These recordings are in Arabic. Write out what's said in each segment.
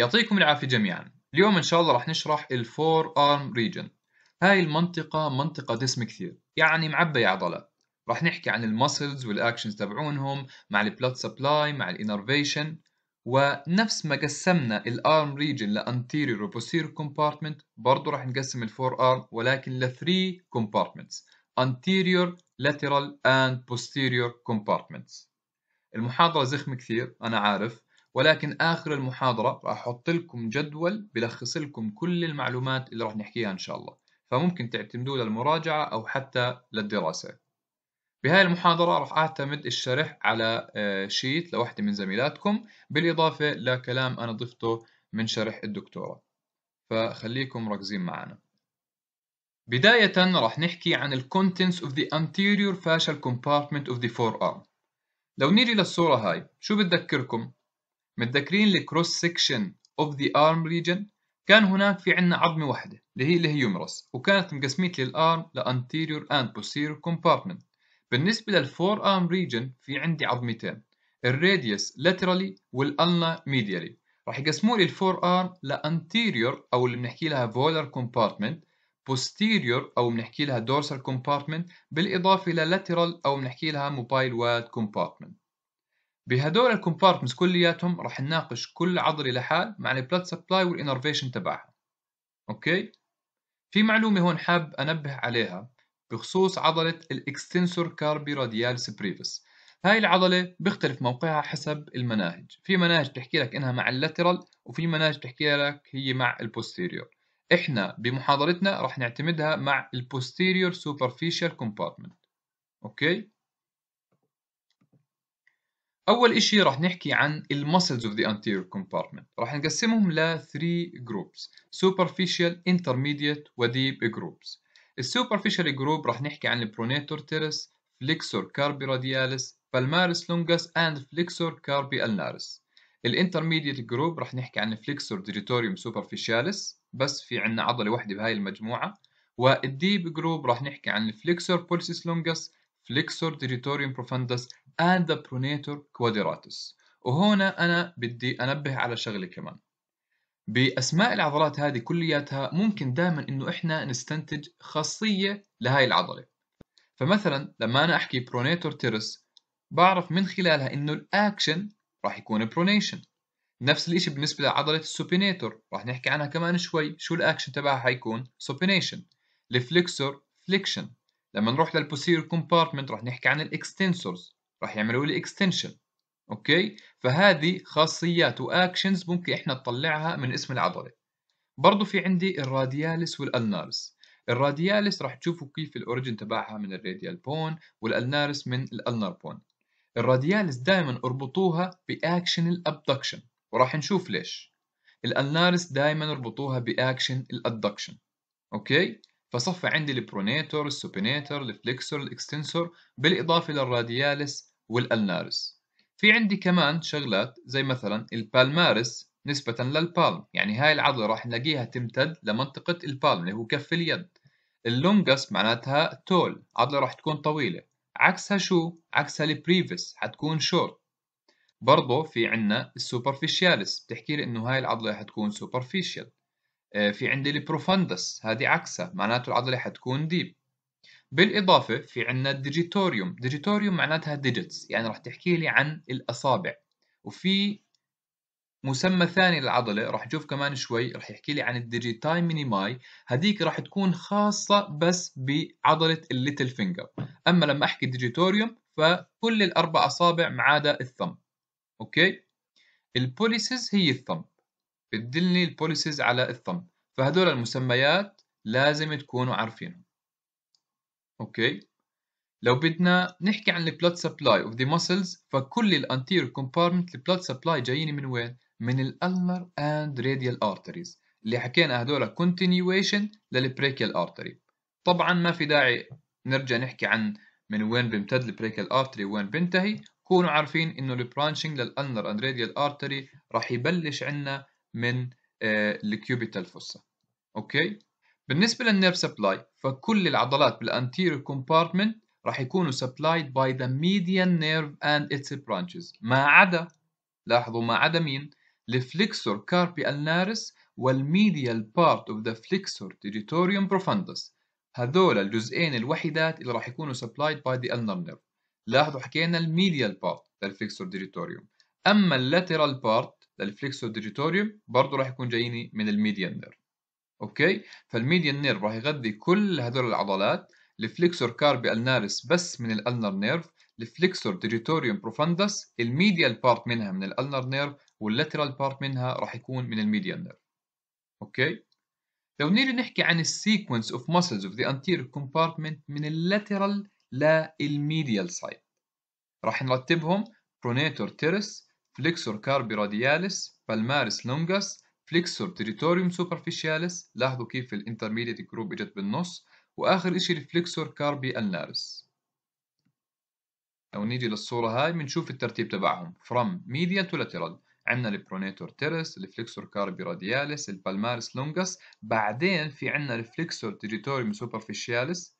يعطيكم العافية جميعا اليوم إن شاء الله رح نشرح الفور أرم ريجن هاي المنطقة منطقة دسم كثير يعني معبية عضلات رح نحكي عن المسلز والأكشنز تبعونهم مع البلاد سبلاي مع الانرفيشن ونفس ما قسمنا الارم ريجن لانتيريور وبوستيريور كومبارتمنت برضه راح نقسم الفور ارم ولكن لثري كومبارتمنتس anterior lateral and posterior compartments المحاضرة زخمة كثير أنا عارف ولكن آخر المحاضرة راح أحط لكم جدول بلخص لكم كل المعلومات اللي راح نحكيها إن شاء الله فممكن تعتمدوه للمراجعة أو حتى للدراسة بهاي المحاضرة راح أعتمد الشرح على آه، شيت لوحدة من زميلاتكم بالإضافة لكلام أنا ضفته من شرح الدكتورة فخليكم مركزين معنا بداية راح نحكي عن الـ contents of the anterior fascial compartment of the forearm لو نيجي للصورة هاي شو بتذكركم؟ متذكرين الكروس سكشن اوف ذا ارم ريجن كان هناك في عندنا عظمه واحده اللي هي الهيومرس وكانت مقسمه للارم لانتيريور اند بوستيريور كومبارتمنت بالنسبه للفور ارم ريجن في عندي عظمتين الراديوس لاترالي والالنا ميديالي راح يقسموا لي الفور ارم لانتيريور او اللي بنحكي لها فولر كومبارتمنت posterior او بنحكي لها dorsal compartment بالاضافه الى lateral او بنحكي لها mobile wad compartment بهدول الكومبارتمنتس كلياتهم رح نناقش كل عضله لحال مع البلاد سبلاي والانرفيشن تبعها اوكي في معلومه هون حاب انبه عليها بخصوص عضله الاكستنسور كاربي راديالس بريفس هاي العضله بيختلف موقعها حسب المناهج في مناهج بتحكي لك انها مع اللاترال وفي مناهج بتحكي لك هي مع البوستيريور احنا بمحاضرتنا رح نعتمدها مع البوستيريور سوبرفيشال كومبارتمنت اوكي أول إشي رح نحكي عن المسلز of the anterior compartment رح نقسمهم ل 3 groups superficial, intermediate و deep groups السوبرفيشال جروب رح نحكي عن البرونيتور تيرس فليكسور كاربي رادياليس بالمارس لونجاس اند فليكسور كاربي النارس الانترميديت جروب رح نحكي عن فليكسور ديجيتوريوم سوبرفيشاليس بس في عندنا عضلة واحدة بهاي المجموعة والديب جروب رح نحكي عن فليكسور بولسيس لونجاس flexor digitorum profundus and the pronator quadratus وهنا أنا بدي أنبه على شغلة كمان بأسماء العضلات هذه كلياتها ممكن دائما إنه إحنا نستنتج خاصية لهاي العضلة فمثلا لما أنا أحكي pronator teres بعرف من خلالها إنه الأكشن راح يكون pronation نفس الشيء بالنسبة لعضلة السوبينيتور راح نحكي عنها كمان شوي شو الأكشن تبعها حيكون سوبينيشن الفليكسور فليكشن لما نروح للبوسير كومبارتمنت رح نحكي عن الاكستنسورز رح يعملوا لي اكستنشن اوكي فهذه خاصيات واكشنز ممكن احنا نطلعها من اسم العضله برضه في عندي الرادياليس والالنارس الرادياليس راح تشوفوا كيف الاوريجن تبعها من الراديال بون والالنارس من الالنار بون الرادياليس دائما اربطوها باكشن الابدكشن وراح نشوف ليش الالنارس دائما اربطوها باكشن الادكشن اوكي فصفى عندي البرونيتور السوبينيتور الفليكسور الاكستنسور بالإضافة للراديالس والألنارس في عندي كمان شغلات زي مثلا البالمارس نسبة للبالم يعني هاي العضلة راح نلاقيها تمتد لمنطقة البالم اللي هو كف اليد اللونجس معناتها تول عضلة راح تكون طويلة عكسها شو؟ عكسها البريفس حتكون شورت برضه في عنا السوبرفيشياليس بتحكي لي انه هاي العضلة حتكون سوبرفيشيال آه، في عندي البروفندس هذه عكسها معناته العضلة حتكون ديب بالإضافة في عندنا الديجيتوريوم ديجيتوريوم معناتها ديجيتس يعني رح تحكي لي عن الأصابع وفي مسمى ثاني للعضلة رح نشوف كمان شوي رح يحكي لي عن الديجيتاي مينيماي هذيك رح تكون خاصة بس بعضلة الليتل فينجر أما لما أحكي ديجيتوريوم فكل الأربع أصابع ما عدا الثم أوكي البوليسز هي الثم بتدلني البوليسز على الثم فهدول المسميات لازم تكونوا عارفينهم اوكي لو بدنا نحكي عن البلاد سبلاي اوف ذا muscles فكل الانتير كومبارمنت البلاد سبلاي جايين من وين؟ من الالمر اند راديال ارتريز اللي حكينا هذول كونتينيويشن للبريكيال ارتري طبعا ما في داعي نرجع نحكي عن من وين بيمتد البريكيال ارتري وين بينتهي كونوا عارفين انه البرانشنج للالنر اند راديال ارتري راح يبلش عندنا من آه، الكيوبيتال فوسا اوكي بالنسبه للنيرف سبلاي فكل العضلات بالانتيريور كومبارتمنت راح يكونوا سبلايد باي ذا ميديان نيرف اند اتس برانشز ما عدا لاحظوا ما عدا مين الفليكسور كاربي النارس والميديال بارت اوف ذا فليكسور تيجيتوريوم بروفاندس هذول الجزئين الوحيدات اللي راح يكونوا سبلايد باي ذا النر نيرف لاحظوا حكينا الميديال بارت للفليكسور تيجيتوريوم اما اللاترال بارت للفليكسو ديجيتوريوم برضه راح يكون جاييني من الميديان نير اوكي فالميديان نير راح يغذي كل هدول العضلات الفليكسور كاربي النارس بس من الالنر نيرف الفليكسور ديجيتوريوم بروفاندس الميديال بارت منها من الالنر نيرف واللاترال بارت منها راح يكون من الميديان نيرف اوكي لو نيجي نحكي عن السيكونس اوف muscles اوف ذا anterior كومبارتمنت من اللاترال للميديال سايد راح نرتبهم برونيتور تيرس فليكسور carpi radialis palmaris longus تريتوريوم territorium superficialis لاحظوا كيف الانترميديت جروب اجت بالنص واخر اشي الفليكسور كاربي النارس لو نيجي للصورة هاي بنشوف الترتيب تبعهم فروم ميديا تو لاترال عندنا البرونيتور تيرس الفليكسور كاربي رادياليس البالمارس لونجاس بعدين في عندنا الفليكسور تريتوريوم سوبرفيشياليس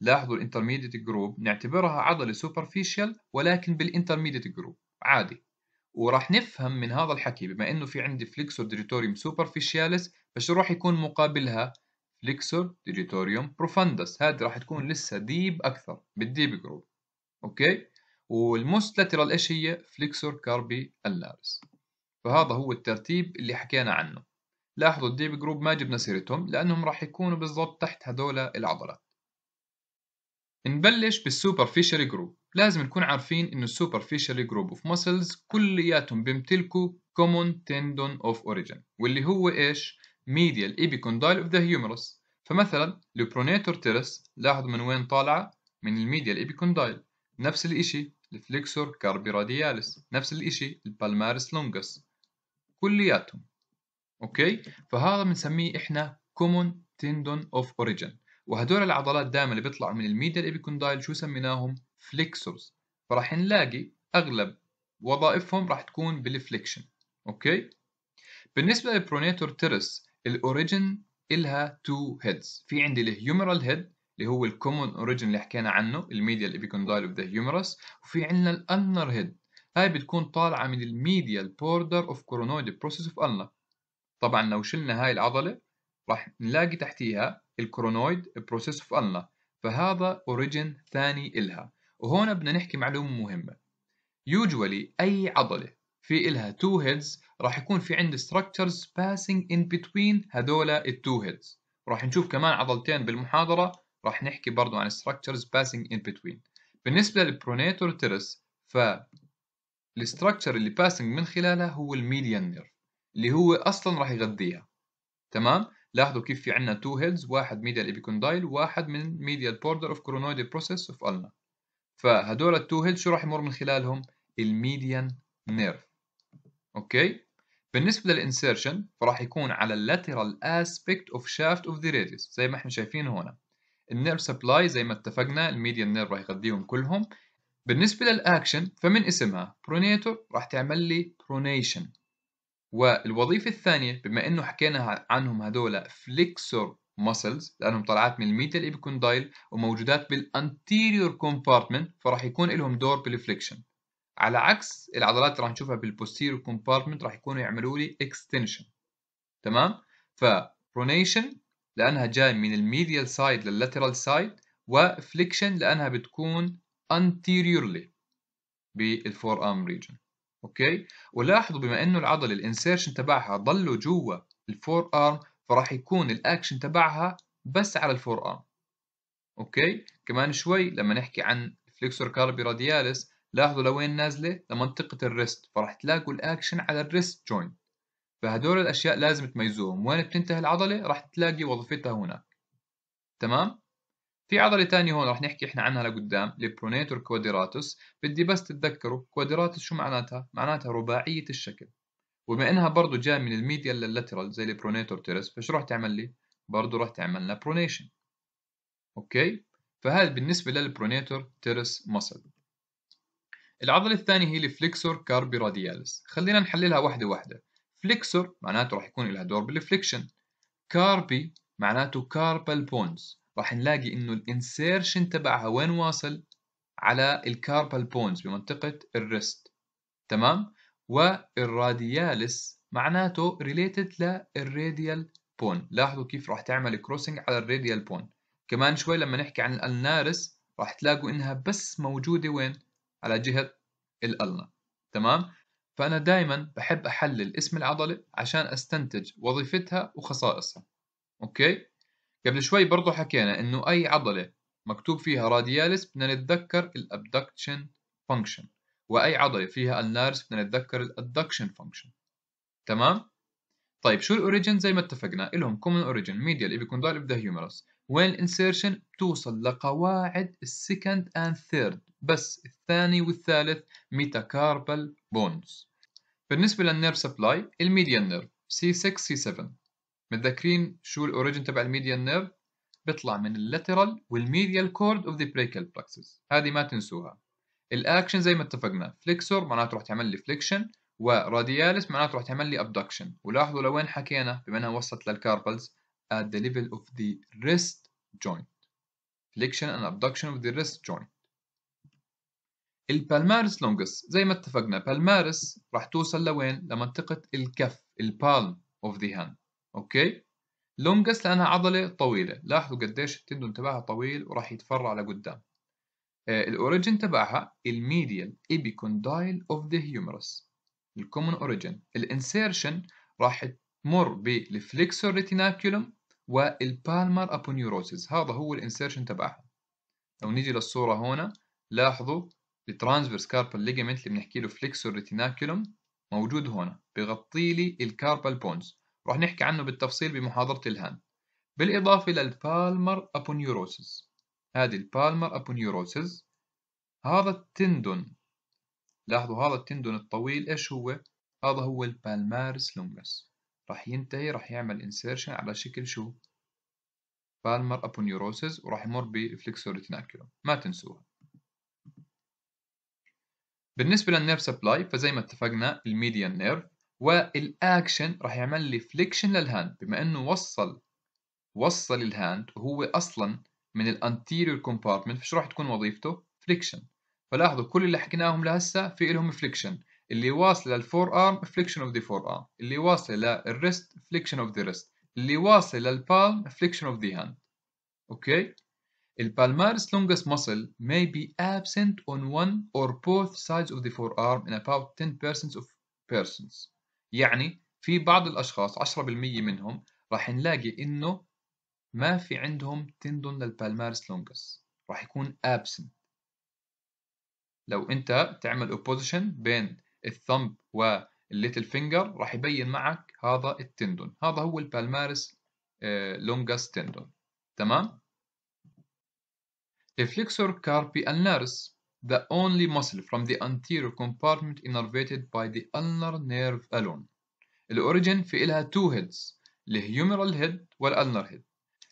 لاحظوا الانترميديت جروب نعتبرها عضلة سوبرفيشال ولكن بالانترميديت جروب عادي وراح نفهم من هذا الحكي بما انه في عندي فليكسور ديجيتوريوم سوبرفيشياليس بس راح يكون مقابلها فليكسور ديجيتوريوم بروفاندس هذه راح تكون لسه ديب اكثر بالديب جروب اوكي والموست لاترال ايش هي فليكسور كاربي اللارس فهذا هو الترتيب اللي حكينا عنه لاحظوا الديب جروب ما جبنا سيرتهم لانهم راح يكونوا بالضبط تحت هذول العضلات نبلش بالسوبرفيشال جروب لازم نكون عارفين إنه superficial جروب اوف muscles كلياتهم بيمتلكوا common tendon of origin واللي هو إيش؟ medial epicondyle of the humerus فمثلا البرونيتور تيرس لاحظوا من وين طالعة؟ من الميديال ايبيكوندايل نفس الإشي الفليكسور كاربي رادياليس نفس الإشي البالمارس لونجس كلياتهم أوكي فهذا بنسميه إحنا common tendon of origin وهدول العضلات دائما اللي بيطلعوا من الميديال ايبيكوندايل شو سميناهم فليكسورز فراح نلاقي اغلب وظائفهم راح تكون بالفليكشن اوكي بالنسبه للبرونيتور تيرس الاوريجن الها تو هيدز في عندي الهيومرال هيد اللي هو الكومون اوريجن اللي حكينا عنه الميديال ابيكوندايل اوف ذا هيومرس وفي عندنا الانر هيد هاي بتكون طالعه من الميديال بوردر اوف كورونويد بروسيس اوف النا طبعا لو شلنا هاي العضله راح نلاقي تحتيها الكورونويد بروسيس اوف النا فهذا اوريجن ثاني الها وهون بدنا نحكي معلومة مهمة usually أي عضلة في إلها two heads راح يكون في عند structures passing in between هذولا التو heads راح نشوف كمان عضلتين بالمحاضرة راح نحكي برضو عن structures passing in between بالنسبة للبرونيتور تيرس ف الستركتشر اللي باسنج من خلالها هو الميديان نيرف اللي هو اصلا راح يغذيها تمام لاحظوا كيف في عندنا تو هيدز واحد ميديال ابيكوندايل واحد من ميديال بوردر اوف كورونويد بروسيس اوف النا فهدول التو هيد شو راح يمر من خلالهم الميديان نيرف اوكي بالنسبه للانسيرشن فراح يكون على اللاترال اسبكت اوف شافت اوف ذا راديوس زي ما احنا شايفين هنا النيرف سبلاي زي ما اتفقنا الميديان نيرف راح يغذيهم كلهم بالنسبه للاكشن فمن اسمها برونيتور راح تعمل لي برونيشن والوظيفه الثانيه بما انه حكينا عنهم هذول فليكسور muscles لانهم طلعات من الميتال ابيكوندايل وموجودات بالانتيريور كومبارتمنت فراح يكون لهم دور بالفليكشن على عكس العضلات اللي راح نشوفها بالبوستيريور كومبارتمنت راح يكونوا يعملوا لي اكستنشن تمام فبرونيشن لانها جاي من الميديال سايد لللاترال سايد وفليكشن لانها بتكون anteriorly بالفور ارم ريجن اوكي ولاحظوا بما انه العضله الانسيرشن تبعها ضلوا جوا الفور ارم فراح يكون الاكشن تبعها بس على الفور ارم اوكي كمان شوي لما نحكي عن فليكسور كاربي رادياليس لاحظوا لوين نازله لمنطقه الريست فراح تلاقوا الاكشن على الريست جوينت فهدول الاشياء لازم تميزوهم وين بتنتهي العضله راح تلاقي وظيفتها هناك تمام في عضله تانية هون رح نحكي احنا عنها لقدام البرونيتور كوادراتوس بدي بس تتذكروا كوادراتوس شو معناتها معناتها رباعيه الشكل وبما انها برضه جايه من الميديا اللاترال زي البرونيتور تيرس فشو راح تعمل لي؟ برضه راح تعمل لنا برونيشن اوكي فهذا بالنسبه للبرونيتور تيرس مسل العضله الثانيه هي الفليكسور كاربي رادياليس خلينا نحللها واحده واحده فليكسور معناته راح يكون لها دور بالفليكشن كاربي معناته كاربال بونز راح نلاقي انه الانسيرشن تبعها وين واصل على الكاربال بونز بمنطقه الريست تمام والرادياليس معناته ريليتد للراديال بون لاحظوا كيف راح تعمل كروسنج على الراديال بون كمان شوي لما نحكي عن الالنارس راح تلاقوا انها بس موجوده وين على جهه الالنا تمام فانا دائما بحب احلل اسم العضله عشان استنتج وظيفتها وخصائصها اوكي قبل شوي برضو حكينا انه اي عضله مكتوب فيها رادياليس بدنا نتذكر الابدكشن فانكشن واي عضله فيها النيرس بدنا نتذكر الادكشن فانكشن تمام طيب شو الاوريجن زي ما اتفقنا لهم كومن اوريجن ميديال ايبيكوندال ابدا هيومرس وين الانسيرشن بتوصل لقواعد السكند اند ثيرد بس الثاني والثالث ميتاكاربال بونز بالنسبه للنيرف سبلاي الميديال نيرف سي 6 سي 7 متذكرين شو الاوريجن تبع الميديال نيرف بيطلع من اللاترال والميديال كورد اوف ذا بريكال بلكسس هذه ما تنسوها الاكشن زي ما اتفقنا فليكسور معناته راح تعمل لي فليكشن وراديالس معناته راح تعمل لي ابدكشن ولاحظوا لوين حكينا بما انها وصلت للكاربلز at the level of the wrist joint flexion and abduction of the wrist joint البالمارس لونجس زي ما اتفقنا بالمارس راح توصل لوين لمنطقة الكف البالم of the hand اوكي لونجس لأنها عضلة طويلة لاحظوا قديش التندون تبعها طويل وراح يتفرع لقدام آه، الاوريجن تبعها الميديال ايبيكوندايل اوف ذا هيومرس الكومن اوريجن الانسيرشن راح تمر بالفليكسور ريتيناكيولوم والبالمر ابونيوروسيس هذا هو الانسيرشن تبعها لو نيجي للصوره هنا لاحظوا الترانسفيرس كاربال ليجمنت اللي بنحكي له فليكسور ريتيناكيولوم موجود هنا بغطي لي الكاربال بونز راح نحكي عنه بالتفصيل بمحاضره الهان بالاضافه للبالمر ابونيوروسيس هذه البالمر أبونيوروسز هذا التندون لاحظوا هذا التندون الطويل ايش هو؟ هذا هو البالمارس لونجس راح ينتهي راح يعمل انسيرشن على شكل شو؟ بالمر أبونيوروسز وراح يمر بفلكسور تناكلوم ما تنسوها بالنسبة للنيرف سبلاي فزي ما اتفقنا الميديان نيرف والاكشن راح يعمل لي فليكشن للهاند بما انه وصل وصل الهاند وهو اصلا من ال anterior compartment فش راح تكون وظيفته؟ فليكشن فلاحظوا كل اللي حكيناهم لهسه في لهم فليكشن اللي واصله للفور ارم فليكشن اوف ذا فور ارم اللي واصله للريست فليكشن اوف ذا ريست اللي واصله للبالم فليكشن اوف ذا هاند اوكي البالمارس لونجس muscle may be absent on one or both sides of the forearm in about 10% of persons يعني في بعض الاشخاص 10% منهم راح نلاقي انه ما في عندهم تندون للبالمارس لونجس راح يكون absent لو انت تعمل اوبوزيشن بين الثمب والليتل فينجر راح يبين معك هذا التندون هذا هو البالمارس لونجس تندون تمام Reflexor carpi ulnaris the only muscle from the anterior compartment innervated by the ulnar nerve alone. الأوريجن في إلها two heads الهيوميرال هيد والألنر هيد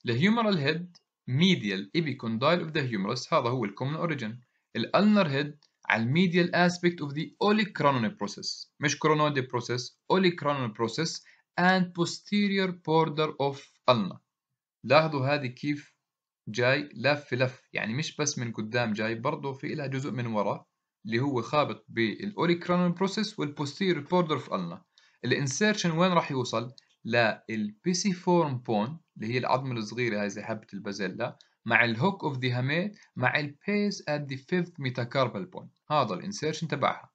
الهيومرال هيد ميديال epicondyle اوف ذا هيومرس هذا هو الكومن اوريجن الالنر هيد على الميديال اسبيكت اوف ذا olecranone بروسيس مش كرونودي process olecranone بروسيس اند posterior بوردر اوف النا لاحظوا هذه كيف جاي لف لف يعني مش بس من قدام جاي برضه في لها جزء من ورا اللي هو خابط بالاوريكرانال بروسيس والبوستيريور بوردر اوف النا الانسيرشن وين راح يوصل للبيسيفورم بون اللي هي العظمة الصغيرة هاي زي حبة البازيلا مع الهوك اوف ذا هاميت مع البيس ات ذا فيفث ميتاكاربال بون هذا الانسيرشن تبعها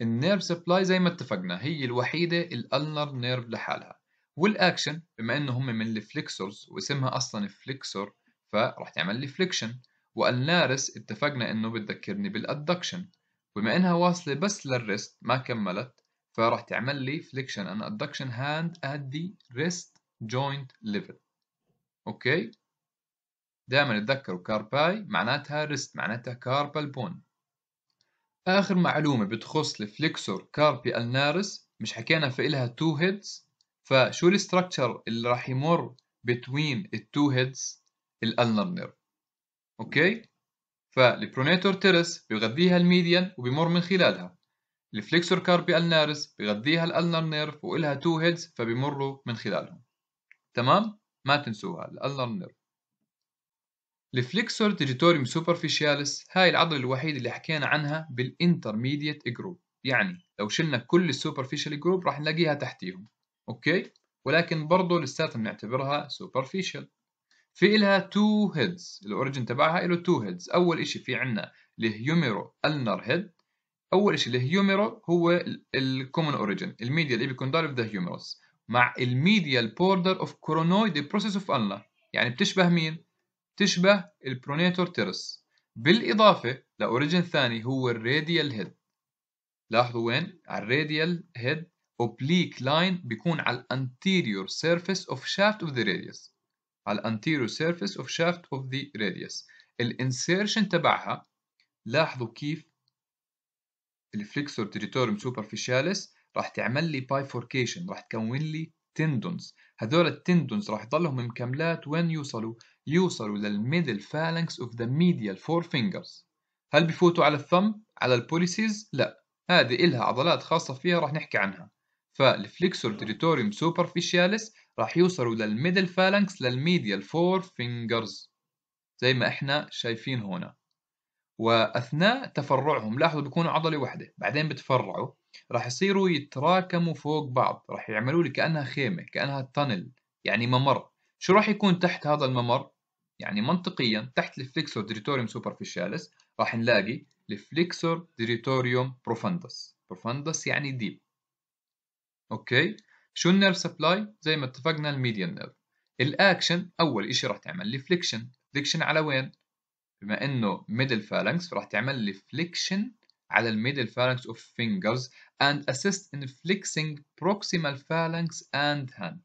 النيرف سبلاي زي ما اتفقنا هي الوحيدة الالنر نيرف لحالها والاكشن بما انه هم من الفليكسورز واسمها اصلا فليكسور فراح تعمل لي فليكشن والنارس اتفقنا انه بتذكرني بالادكشن بما انها واصله بس للريست ما كملت فراح تعمل لي فليكشن ان ادكشن هاند ات ذا ريست joint level اوكي دائما اتذكروا كارباي معناتها ريست معناتها كاربال بون اخر معلومه بتخص الفلكسور كاربي النارس مش حكينا في إلها تو هيدز فشو الاستراكشر اللي راح يمر بتوين التو هيدز الالنر نيرف اوكي فالبرونيتور تيرس بيغذيها الميديان وبيمر من خلالها الفلكسور كاربي النارس بيغذيها الالنر نيرف وإلها تو هيدز فبيمروا من خلالهم تمام ما تنسوها الالنر الفليكسور ديجيتوريوم سوبرفيشياليس هاي العضلة الوحيدة اللي حكينا عنها بالانترميديت جروب يعني لو شلنا كل السوبرفيشال جروب راح نلاقيها تحتيهم اوكي ولكن برضه لساتها بنعتبرها سوبرفيشال في لها تو هيدز الاوريجن تبعها له تو هيدز اول شيء في عندنا الهيوميرو النر هيد اول شيء الهيوميرو هو الكومن اوريجن الميديا اللي اوف ذا هيوميروس مع الميديال بوردر اوف كورونويد بروسيس اوف ألنا يعني بتشبه مين؟ بتشبه البرونيتور تيرس بالإضافة لأوريجن ثاني هو الراديال هيد لاحظوا وين؟ على الراديال هيد اوبليك لاين بيكون على الانتيريور سيرفيس اوف شافت اوف ذا راديوس على الانتيريور سيرفيس اوف شافت اوف ذا راديوس الانسيرشن تبعها لاحظوا كيف الفليكسور تريتوريوم سوبرفيشاليس راح تعمل لي بايفوركيشن راح تكون لي تندونز هذول التندونز راح يضلهم مكملات وين يوصلوا يوصلوا للميدل فالانكس اوف ذا ميديال فور فينجرز هل بفوتوا على الثم على البوليسيز لا هذه إلها عضلات خاصة فيها راح نحكي عنها فالفليكسور تريتوريوم سوبرفيشياليس راح يوصلوا للميدل فالانكس للميديال فور فينجرز زي ما احنا شايفين هنا واثناء تفرعهم لاحظوا بيكونوا عضله واحده بعدين بتفرعوا راح يصيروا يتراكموا فوق بعض راح يعملوا لي كانها خيمه كانها تنل يعني ممر شو راح يكون تحت هذا الممر يعني منطقيا تحت الفليكسور ديريتوريوم سوبرفيشاليس راح نلاقي الفليكسور ديريتوريوم بروفندس بروفندس يعني ديب اوكي شو النيرف سبلاي زي ما اتفقنا الميديان نيرف الاكشن اول شيء راح تعمل لي فليكشن فليكشن على وين بما انه ميدل فالانكس راح تعمل لي فليكشن على الميدل فالانكس اوف فينجرز اند اسيست ان فليكسينج بروكسيمال فالانكس اند هاند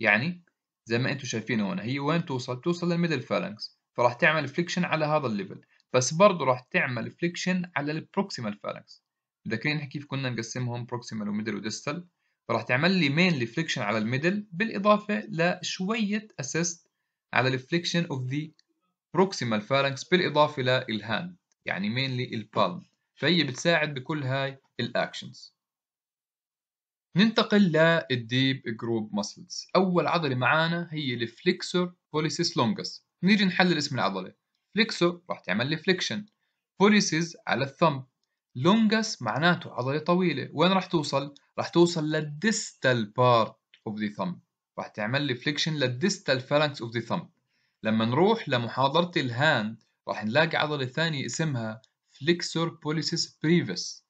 يعني زي ما انتم شايفين هنا هي وين توصل توصل للميدل فالانكس فراح تعمل فليكشن على هذا الليفل بس برضه راح تعمل فليكشن على البروكسيمال فالانكس متذكرين احنا كيف كنا نقسمهم بروكسيمال وميدل وديستال فراح تعمل لي مين فليكشن على الميدل بالاضافه لشويه اسيست على الفليكشن اوف ذا بروكسيمال فالانكس بالاضافه للهاند يعني مينلي البالم فهي بتساعد بكل هاي الاكشنز ننتقل للديب جروب ماسلز اول عضله معانا هي الفليكسور بوليسيس لونجس نيجي نحلل اسم العضله فليكسور راح تعمل لي فليكشن بوليسيس على الثمب لونجس معناته عضله طويله وين راح توصل راح توصل للديستال بارت اوف ذا ثمب راح تعمل لي فليكشن للديستال فالانكس اوف ذا ثمب لما نروح لمحاضره الهاند راح نلاقي عضله ثانيه اسمها flexor pollicis brevis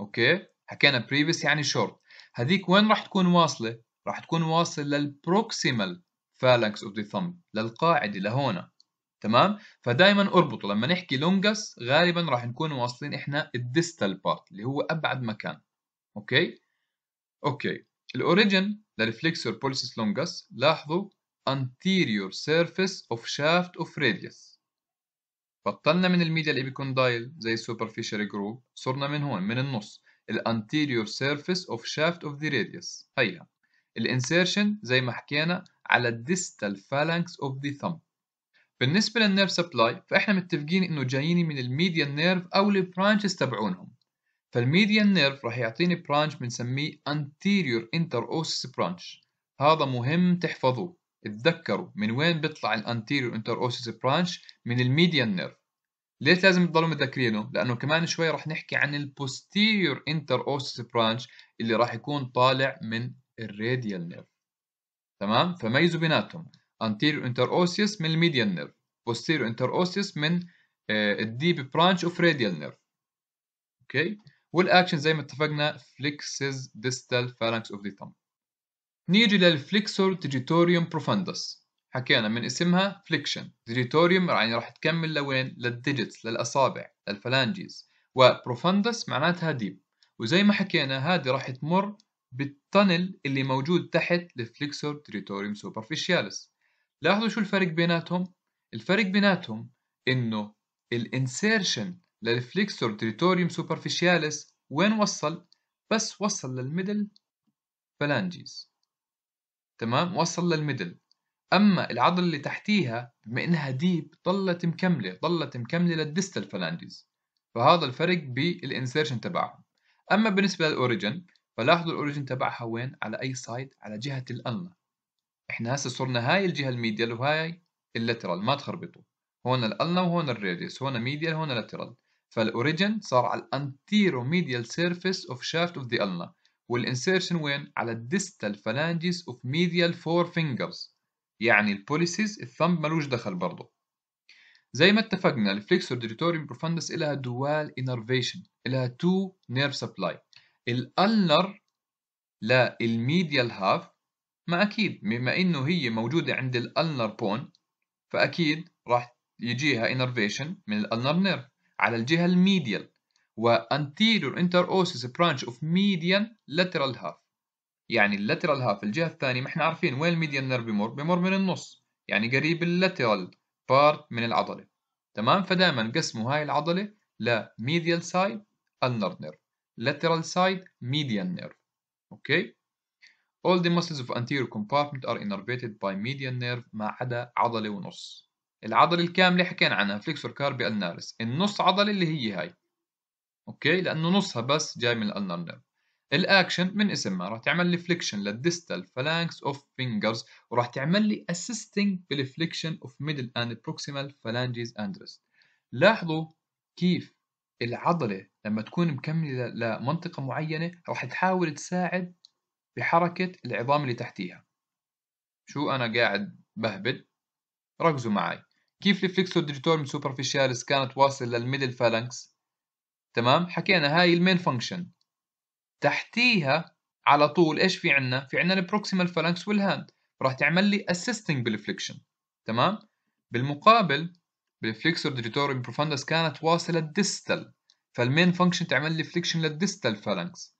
اوكي حكينا brevis يعني short هذيك وين راح تكون واصله راح تكون واصله للبروكسيمال phalanx اوف ذا thumb للقاعده لهون تمام فدائما اربطوا لما نحكي لونجس غالبا راح نكون واصلين احنا الديستال بارت اللي هو ابعد مكان اوكي اوكي الاوريجن للفليكسور بوليسيس لونجس لاحظوا anterior surface of shaft of radius بطلنا من الميديا الابيكوندايل زي السوبرفيشال جروب صرنا من هون من النص الانتيريور سيرفيس اوف شافت اوف ذا راديوس هيا الانسيرشن زي ما حكينا على الديستال فالانكس اوف ذا ثم بالنسبه للنيرف سبلاي فاحنا متفقين انه جايين من الميديا نيرف او البرانشز تبعونهم فالميديا نيرف راح يعطيني برانش بنسميه انتيريور انتر اوسس برانش هذا مهم تحفظوه تذكروا من وين بيطلع الانتيريور انتر اوسيس برانش من الميديان نيرف ليش لازم تضلوا متذكرينه لانه كمان شوي رح نحكي عن البوستيريور انتر اوسيس برانش اللي راح يكون طالع من الراديال نيرف تمام فميزوا بيناتهم انتر اوسيس من الميديان نيرف بوستيريور انتر اوسيس من الديب برانش اوف راديال نيرف اوكي والاكشن زي ما اتفقنا فليكسز ديستال فالانكس اوف ذا ثمب نيجي للفليكسور ديجيتوريوم بروفاندوس حكينا من اسمها فليكشن ديجيتوريوم يعني راح تكمل لوين للديجيتس للاصابع للفلانجيز وبروفاندوس معناتها ديب وزي ما حكينا هذه راح تمر بالتنل اللي موجود تحت الفليكسور ديجيتوريوم سوبرفيشياليس لاحظوا شو الفرق بيناتهم الفرق بيناتهم انه الانسيرشن للفليكسور ديجيتوريوم سوبرفيشياليس وين وصل بس وصل للميدل فلانجيز تمام وصل للميدل اما العضله اللي تحتيها بما انها ديب ضلت مكمله ضلت مكمله للديستال فالانجز فهذا الفرق بالانسيرشن تبعهم اما بالنسبه للاوريجن فلاحظوا الاوريجن تبعها وين على اي سايد على جهه الانلا احنا هسه صرنا هاي الجهه الميديال وهاي اللاترال ما تخربطوا هون الالنا وهون الريديس هون ميديال هون لاترال فالاوريجن صار على الانتيرو ميديال سيرفيس اوف شافت اوف ذا النا والانسيرشن وين على الديستال فالانجز اوف ميديال فور فينجرز يعني البوليسيز الثمب ملوش دخل برضه زي ما اتفقنا الفليكسور ديريتوريوم بروفندس إلها دوال انرفيشن إلها تو نيرف سبلاي الالنر للميديال هاف ما أكيد بما إنه هي موجودة عند الالنر بون فأكيد راح يجيها انرفيشن من الالنر نيرف على الجهة الميديال و anterior interosseous branch of median lateral half يعني اللاترال هاف الجهه الثانيه ما احنا عارفين وين الميديان نيرف بمر بمر من النص يعني قريب اللاترال بارت من العضله تمام فدائما قسموا هاي العضله لميديال سايد ulnar nerve lateral side median nerve اوكي all the muscles of anterior compartment are innervated by median nerve ما عدا عضله ونص العضله الكامله حكينا عنها flexor carpi ulnaris النص عضله اللي هي هاي اوكي لانه نصها بس جاي من الالنر نيرف الاكشن من اسمها راح تعمل لي فليكشن للديستال فالانكس اوف فينجرز وراح تعمل لي اسيستنج بالفليكشن اوف ميدل اند بروكسيمال فالانجز اند ريست لاحظوا كيف العضله لما تكون مكمله لمنطقه معينه راح تحاول تساعد بحركه العظام اللي تحتيها شو انا قاعد بهبد ركزوا معي كيف الفليكسور ديجيتور من كانت واصل للميدل فالانكس تمام حكينا هاي المين فانكشن تحتيها على طول ايش في عندنا في عندنا البروكسيمال فالانكس والهاند راح تعمل لي اسيستنج بالفليكشن تمام بالمقابل بالفليكسور ديجيتوري بروفاندس كانت واصله الديستال فالمين فانكشن تعمل لي فليكشن للديستال فالانكس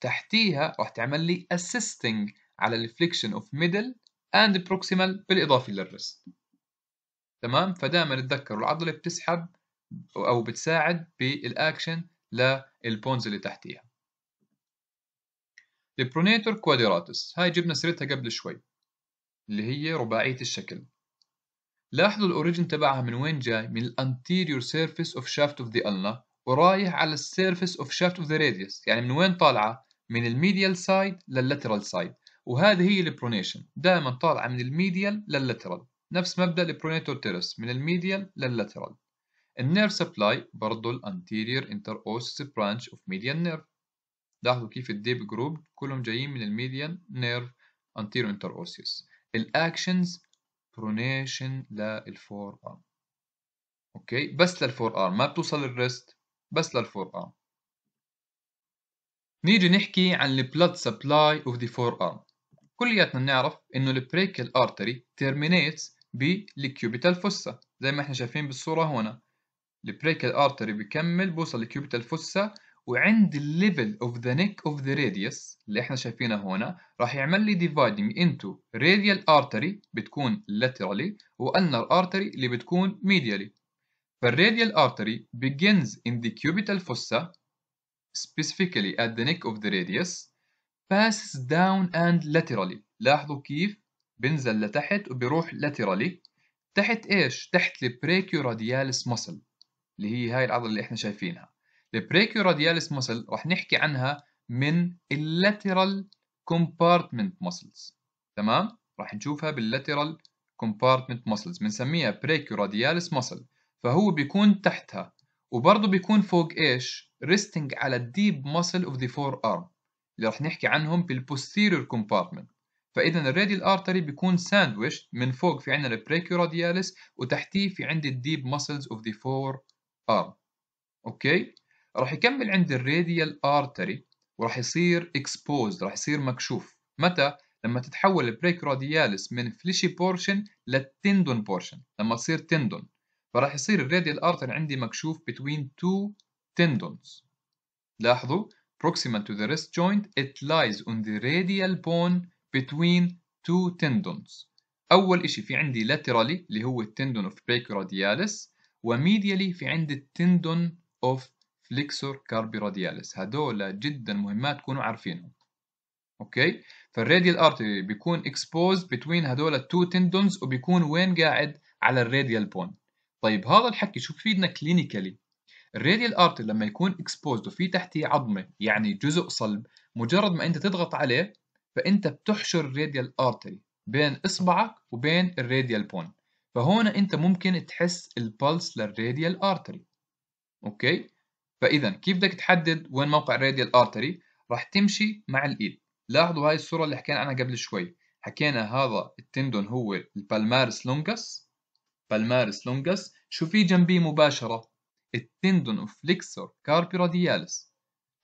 تحتيها راح تعمل لي assisting على الفليكشن اوف ميدل اند بروكسيمال بالاضافه للريست تمام فدائما اتذكروا العضله بتسحب او بتساعد بالاكشن للبونز اللي تحتيها البرونيتور كوادراتس هاي جبنا سيرتها قبل شوي اللي هي رباعيه الشكل لاحظوا الاوريجن تبعها من وين جاي من الانتيريور سيرفيس اوف شافت اوف ذا النا ورايح على السيرفيس اوف شافت اوف ذا راديوس يعني من وين طالعه من الميديال سايد لللاترال سايد وهذه هي البرونيشن دائما طالعه من الميديال لللاترال نفس مبدا البرونيتور تيرس من الميديال لللاترال النير سبلاي برضو الانتيرير انتر اوسس برانش اوف ميديان نيرف لاحظوا كيف الديب جروب كلهم جايين من الميديان نيرف انتيرير انتر اوسس الاكشنز برونيشن للفور ارم اوكي بس للفور ارم ما بتوصل الريست بس للفور ارم نيجي نحكي عن البلاد سبلاي اوف ذا فور ارم كلياتنا بنعرف انه البريكال ارتري تيرمينيتس بالكيوبيتال فوسا زي ما احنا شايفين بالصوره هنا البريكال ارتري بيكمل بوصل لكيوبيتال فوسا وعند الليفل اوف ذا نيك اوف ذا راديوس اللي احنا شايفينها هنا راح يعمل لي ديفايدنج انتو راديال ارتري بتكون لاترالي والنر ارتري اللي بتكون ميديالي فالراديال ارتري بيجنز ان ذا كيوبيتال فوسا specifically at the neck of the radius passes down and laterally لاحظوا كيف بنزل لتحت وبيروح laterally تحت ايش؟ تحت البريكيوراديالس muscle اللي هي هاي العضله اللي احنا شايفينها البريكيورادياليس مسل راح نحكي عنها من اللاترال كومبارتمنت مسلز تمام راح نشوفها باللاترال كومبارتمنت مسلز بنسميها بريكيورادياليس مسل فهو بيكون تحتها وبرضه بيكون فوق ايش ريستنج على الديب مسل اوف ذا فور ارم اللي راح نحكي عنهم بالبوستيرير كومبارتمنت فاذا الراديال ارتري بيكون ساندويش من فوق في عندنا البريكيورادياليس وتحتيه في عندي الديب مسلز اوف ذا فور ار اوكي راح يكمل عند الراديال ارتري وراح يصير اكسبوزد راح يصير مكشوف متى لما تتحول البريك رادياليس من فليشي بورشن للتندون بورشن لما تصير تندون فراح يصير الراديال ارتري عندي مكشوف between two tendons لاحظوا proximal to the wrist joint it lies on the radial bone between two tendons أول شيء في عندي laterally اللي هو التندون of brachioradialis وميديالي في عند التندون اوف فليكسور كاربي رادياليس هدول جدا مهمات تكونوا عارفينهم اوكي فالراديال ارتري بيكون اكسبوز بتوين هدول التو تندونز وبيكون وين قاعد على الراديال بون طيب هذا الحكي شو بفيدنا كلينيكالي الراديال ارتري لما يكون اكسبوز وفي تحتيه عظمه يعني جزء صلب مجرد ما انت تضغط عليه فانت بتحشر الراديال ارتري بين اصبعك وبين الراديال بون فهون انت ممكن تحس البلس للراديال ارتري اوكي فاذا كيف بدك تحدد وين موقع الراديال ارتري راح تمشي مع الايد لاحظوا هاي الصوره اللي حكينا عنها قبل شوي حكينا هذا التندون هو البالمارس لونجس بالمارس لونجس شو في جنبيه مباشره التندون اوف فليكسور كاربي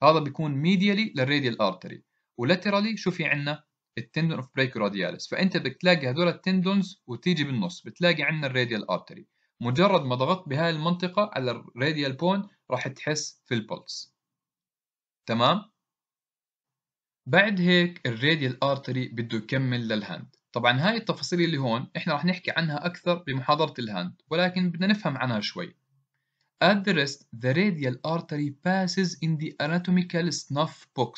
هذا بيكون ميديالي للراديال ارتري ولاترالي شو في عندنا التندون اوف بريك رادياليس فانت بتلاقي هدول التندونز وتيجي بالنص بتلاقي عندنا الراديال ارتري مجرد ما ضغطت بهاي المنطقه على الراديال بون راح تحس في البولس تمام بعد هيك الراديال ارتري بده يكمل للهاند طبعا هاي التفاصيل اللي هون احنا راح نحكي عنها اكثر بمحاضره الهاند ولكن بدنا نفهم عنها شوي At the rest, the radial artery passes in the anatomical snuff box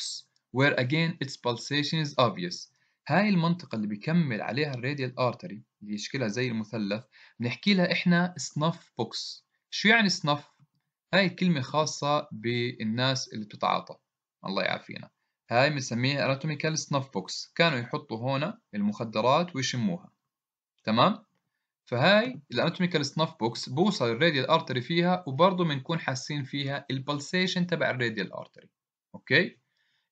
where again its pulsation is obvious هاي المنطقة اللي بيكمل عليها الراديال ارتري اللي يشكلها زي المثلث بنحكي لها احنا snuff box. شو يعني snuff؟ هاي كلمة خاصة بالناس اللي بتتعاطى الله يعافينا هاي بنسميها anatomical snuff box. كانوا يحطوا هون المخدرات ويشموها تمام؟ فهاي الاناتوميكال سناف بوكس بوصل الراديال ارتري فيها وبرضه بنكون حاسين فيها البلسيشن تبع الراديال ارتري اوكي؟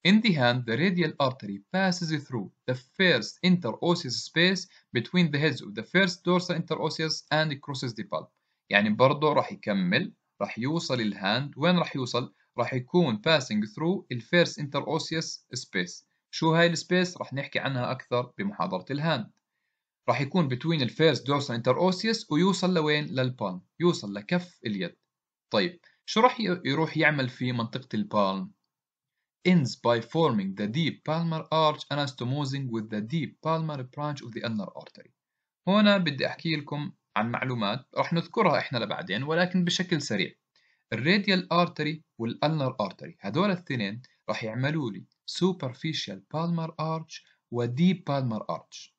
In the hand, the radial artery passes through the first interosseous space between the heads of the first dorsal interosseous and crosses the pulp. يعني برضه راح يكمل راح يوصل الهاند وين راح يوصل؟ راح يكون passing through the first interosseous space. شو هاي السبيس؟ راح نحكي عنها أكثر بمحاضرة الهاند. راح يكون between the first dorsal interosseous ويوصل لوين؟ للبالم، يوصل لكف اليد. طيب شو راح يروح يعمل في منطقة البالم؟ ends by forming the deep palmar arch anastomosing with the deep palmar branch of the ulnar artery. هنا بدي أحكي لكم عن معلومات رح نذكرها إحنا لبعدين ولكن بشكل سريع. الراديال artery والألنر artery هدول الاثنين رح يعملوا لي superficial palmar arch وديب palmar arch.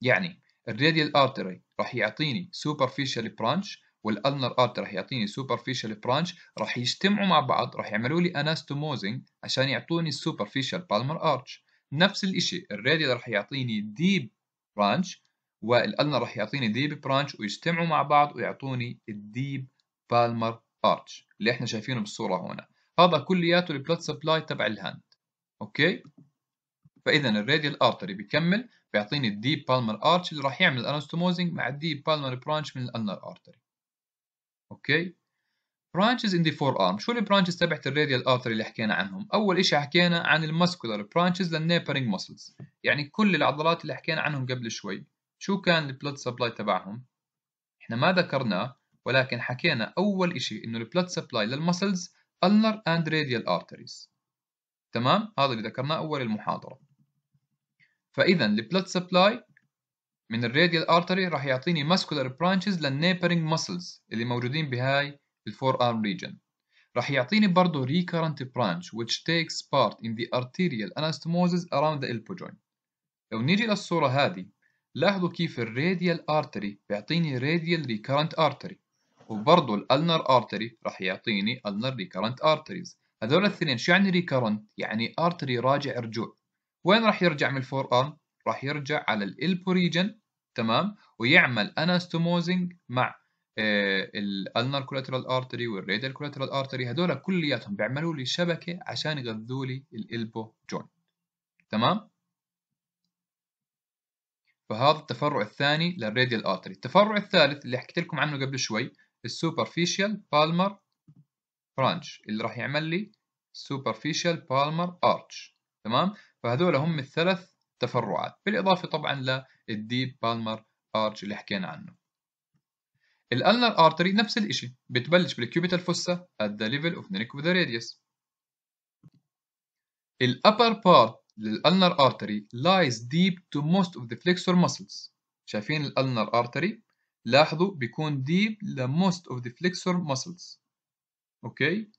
يعني الراديال artery رح يعطيني superficial branch والالنر ارت راح يعطيني سوبرفيشال برانش راح يجتمعوا مع بعض راح يعملوا لي اناستوموزنج عشان يعطوني السوبرفيشال بالمر ارتش نفس الشيء الراديال راح يعطيني ديب برانش والالنر راح يعطيني ديب برانش ويجتمعوا مع بعض ويعطوني الديب بالمر ارتش اللي احنا شايفينه بالصوره هنا هذا كلياته البلات سبلاي تبع الهاند اوكي فاذا الراديال ارتري بيكمل بيعطيني الديب بالمر ارتش اللي راح يعمل اناستوموزنج مع الديب بالمر برانش من الالنر ارتري اوكي برانشز ان ذا فور ارم شو البرانشز تبعت الراديال ارتري اللي حكينا عنهم اول شيء حكينا عن الماسكولار برانشز للنيبرنج موسلز يعني كل العضلات اللي حكينا عنهم قبل شوي شو كان البلد سبلاي تبعهم احنا ما ذكرناه ولكن حكينا اول شيء انه البلد سبلاي للمسلز ulnar and radial arteries تمام هذا اللي ذكرناه اول المحاضره فاذا البلد سبلاي من الراديال ارتري راح يعطيني ماسكولار برانشز للنيبرنج ماسلز اللي موجودين بهاي الفور ارم ريجن راح يعطيني برضه recurrent branch which takes part in the arterial anastomosis around the elbow joint لو نيجي للصورة هذه لاحظوا كيف الراديال ارتري بيعطيني radial recurrent artery وبرضه الالنر ارتري راح يعطيني النر recurrent arteries هذول الاثنين شو يعني recurrent يعني artery راجع رجوع وين راح يرجع من الفور ارم راح يرجع على ريجن تمام ويعمل اناستوموزنج مع الالنر كولاترال ارتري والريدر كولاترال ارتري هذول كلياتهم بيعملوا لي شبكه عشان يغذوا لي الالبو جوينت تمام فهذا التفرع الثاني للراديال ارتري التفرع الثالث اللي حكيت لكم عنه قبل شوي السوبرفيشال بالمر برانش اللي راح يعمل لي سوبرفيشال بالمر ارتش تمام فهذول هم الثلاث تفرعات بالإضافة طبعا للديب بالمر آرج اللي حكينا عنه الالنر ارتري نفس الشيء بتبلش بالكيوبيتال فوسة at the level of the neck of the radius الابر بارت للالنر ارتري lies deep to most of the flexor muscles شايفين الالنر ارتري لاحظوا بيكون deep ل most of the flexor muscles اوكي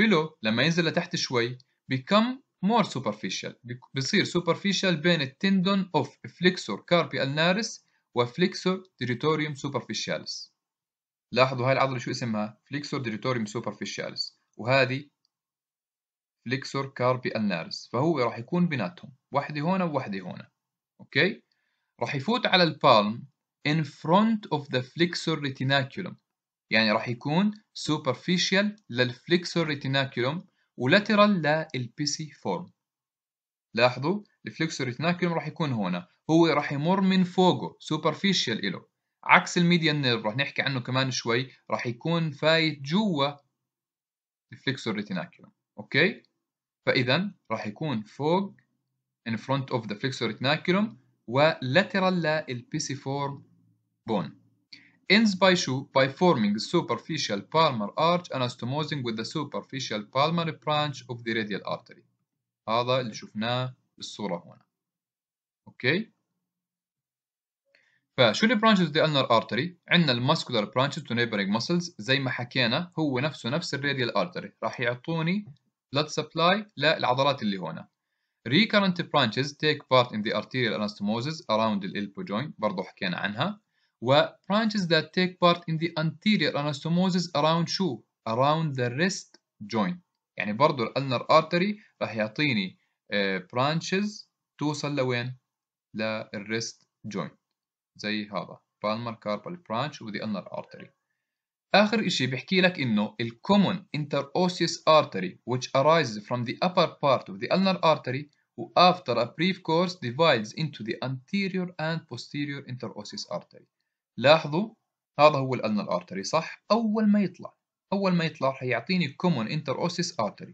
below لما ينزل لتحت شوي become مور سوبرفيشال بصير سوبرفيشال بين التندون اوف فليكسور كاربي النارس وفليكسور تريتوريوم سوبرفيشاليس لاحظوا هاي العضله شو اسمها فليكسور تريتوريوم سوبرفيشاليس وهذه فليكسور كاربي النارس فهو راح يكون بيناتهم واحده هنا وواحده هنا اوكي راح يفوت على البالم in front of the flexor retinaculum يعني راح يكون superficial للفليكسور retinaculum ولاترال فورم لاحظوا الفلكسور ريتناكيولم راح يكون هنا هو راح يمر من فوقه سوبرفيشال إله عكس الميديان نيرف راح نحكي عنه كمان شوي راح يكون فايت جوا الفلكسور ريتناكيولم اوكي فاذا راح يكون فوق in front of the flexor retinaculum و lateral فورم بون ends by shoe by forming superficial palmar arch anastomosing with the superficial palmar branch of the radial artery هذا اللي شفناه بالصورة هنا اوكي فشو of the ulnar artery؟ عندنا الماسكولار branches to neighboring muscles زي ما حكينا هو نفسه نفس الراديال artery راح يعطوني blood supply للعضلات اللي هنا recurrent branches take part in the arterial anastomosis around the elbow joint برضه حكينا عنها were branches that take part in the anterior anastomoses around shoe around the wrist joint يعني برضو ulnar artery راح يعطيني branches توصل the wrist joint زي هذا palmar carpal branch the ulnar artery آخر إشي بحكي لك إنه ال common interosseous artery which arises from the upper part of the ulnar artery who after a brief course divides into the anterior and posterior interosseous artery لاحظوا هذا هو الألنال artery صح أول ما يطلع أول ما يطلع حيعطيني common interosseous artery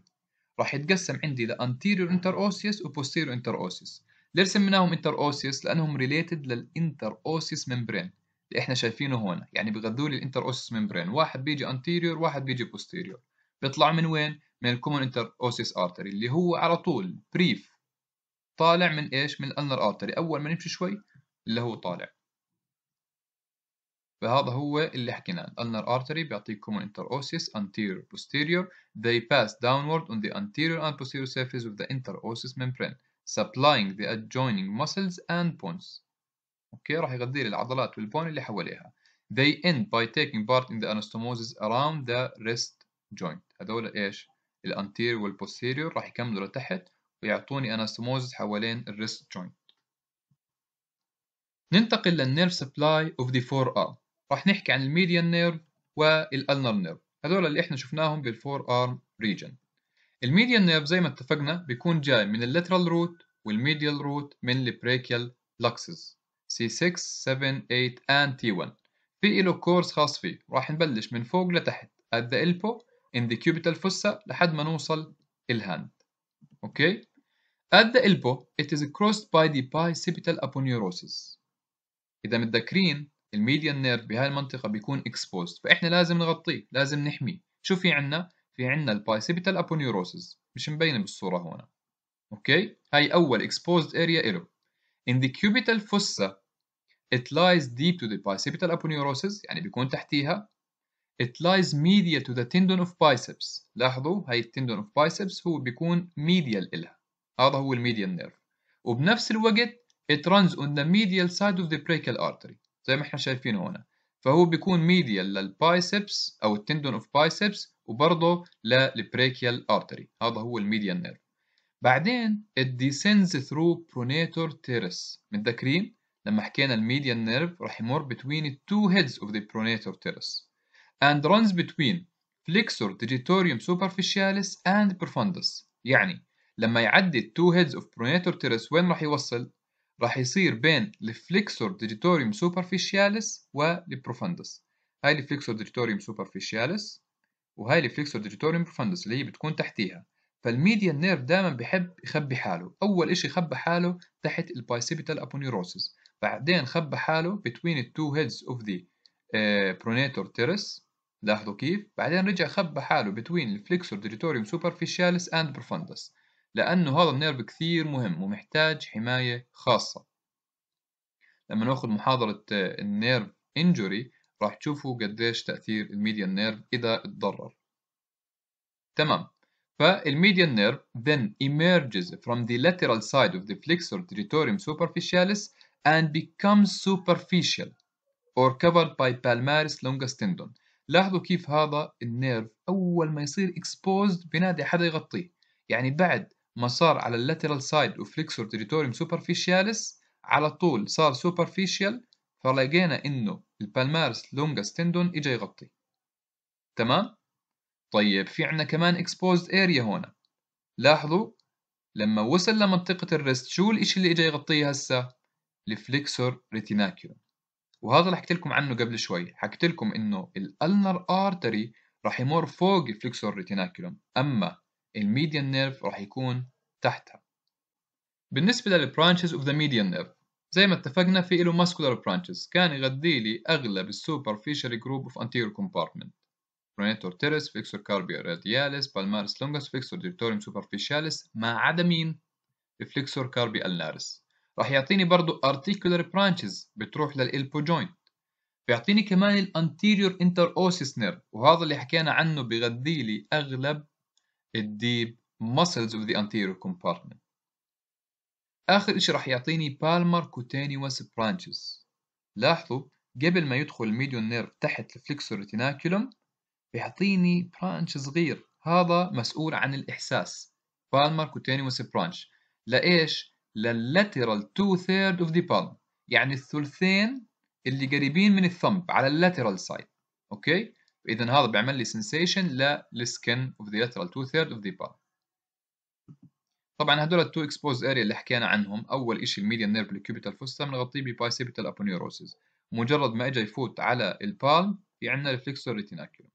راح يتقسم عندي ل anterior interosseous و posterior interosseous ليه سميناهم interosseous لأنهم related لل interosseous membrane اللي إحنا شايفينه هون يعني بغذوا لي interosseous membrane واحد بيجي anterior واحد بيجي posterior بيطلع من وين؟ من الكومون interosseous artery اللي هو على طول بريف طالع من ايش؟ من الألنر artery أول ما نمشي شوي اللي هو طالع فهذا هو اللي حكينا الالنر artery بيعطيكم common interosseous anterior posterior they pass downward on the anterior and posterior surface of the interosseous membrane supplying the adjoining muscles and bones اوكي راح يغذي العضلات والبون اللي حواليها they end by taking part in the anastomosis around the wrist joint هذول ايش الانتير والبوستيريور راح يكملوا لتحت ويعطوني anastomosis حوالين الريست joint ننتقل للنيرف سبلاي اوف ذا فور ارم راح نحكي عن الميديان نيرف والالنر نيرف هذول اللي احنا شفناهم بالفور ارم ريجن الميديان نيرف زي ما اتفقنا بيكون جاي من اللاترال روت والميديال روت من البريكيال لاكسز C6 7 8 and T1 في له كورس خاص فيه راح نبلش من فوق لتحت at the elbow in the cubital fossa لحد ما نوصل الهاند اوكي at the elbow it is crossed by the bicipital aponeurosis اذا متذكرين الميديان نيرف بهاي المنطقه بيكون اكسبوزد فاحنا لازم نغطيه لازم نحميه شو في عندنا في عندنا البايسيبيتال ابونيوروسيس مش مبينه بالصوره هون اوكي هاي اول اكسبوزد اريا له in the cubital fossa it lies deep to the bicipital aponeurosis يعني بيكون تحتيها it lies medial to the tendon of biceps لاحظوا هاي التندون of biceps هو بيكون medial إلها هذا هو الميديال نيرف وبنفس الوقت it runs on the medial side of the brachial artery زي ما احنا شايفينه هنا فهو بيكون ميديال للبايسبس او التندون اوف بايسبس وبرضه للبريكيال ارتري هذا هو الميديال نيرف بعدين it descends through pronator teres متذكرين لما حكينا الميديال نيرف راح يمر between the two heads of the pronator teres and runs between flexor digitorium superficialis and profundus يعني لما يعدي two heads of pronator teres وين راح يوصل راح يصير بين الفليكسور ديجيتوريوم سوبرفيشياليس والبروفندس هاي الفليكسور ديجيتوريوم سوبرفيشياليس وهاي الفليكسور ديجيتوريوم بروفندس اللي هي بتكون تحتيها فالميديا نيرف دائما بحب يخبي حاله اول شيء خبى حاله تحت البايسيبيتال ابونيروسس بعدين خبى حاله between التو هيدز اوف ذا برونيتور تيرس لاحظوا كيف بعدين رجع خبى حاله between الفليكسور ديجيتوريوم سوبرفيشياليس اند بروفندس لأنه هذا النيرف كثير مهم ومحتاج حماية خاصة لما نأخذ محاضرة آه، النيرف انجوري راح تشوفوا قديش تأثير الميديا نيرف إذا اتضرر تمام فالميديان نيرف then emerges from the lateral side of the flexor territorium superficialis and becomes superficial or covered by palmaris longus tendon لاحظوا كيف هذا النيرف أول ما يصير exposed بنادي حدا يغطيه يعني بعد مسار على اللاترال سايد وفليكسور تريتوريوم سوبرفيشياليس على طول صار سوبرفيشيال فلقينا انه البالمارس لونجاس تندون اجى يغطي تمام طيب في عندنا كمان اكسبوزد اريا هون لاحظوا لما وصل لمنطقة الريست شو الإشي اللي اجى يغطيه هسه الفليكسور ريتيناكيوم وهذا اللي حكيت لكم عنه قبل شوي حكيت لكم إنه الألنر آرتري راح يمر فوق الفليكسور ريتيناكيوم أما الميديان نيرف راح يكون تحتها بالنسبة للبرانشز اوف ذا ميديان نيرف زي ما اتفقنا في له ماسكولار برانشز كان يغذي لي اغلب السوبر فيشري جروب اوف انتير كومبارتمنت برونيتور تيرس فيكسور كاربيو رادياليس بالمارس لونجس فيكسور ديرتوريوم سوبرفيشاليس ما عدا مين الفليكسور كاربي النارس راح يعطيني برضو articular برانشز بتروح للإلبو جوينت بيعطيني كمان الانتيريور انتر اوسيس نيرف وهذا اللي حكينا عنه بغذي لي اغلب الديب muscles of the anterior compartment آخر إشي راح يعطيني palmar cutaneous branches لاحظوا قبل ما يدخل الميديون نيرف تحت الفلكسور ريتيناكولوم بيعطيني برانش صغير هذا مسؤول عن الإحساس palmar cutaneous branch لإيش؟ للاترال تو ثيرد اوف ذا بالم يعني الثلثين اللي قريبين من الثمب على اللاترال سايد أوكي؟ فإذا هذا بيعمل لي سنسيشن للسكن اوف ذا lateral two third of the palm طبعا هدول التو اكسبوز اريا اللي حكينا عنهم اول شيء الميديان نيرف الكيوبيتال فوستا بنغطيه ببايسيبيتال ابونيوروسز مجرد ما اجى يفوت على البالم في عندنا ريفلكسور ريتيناكيولوم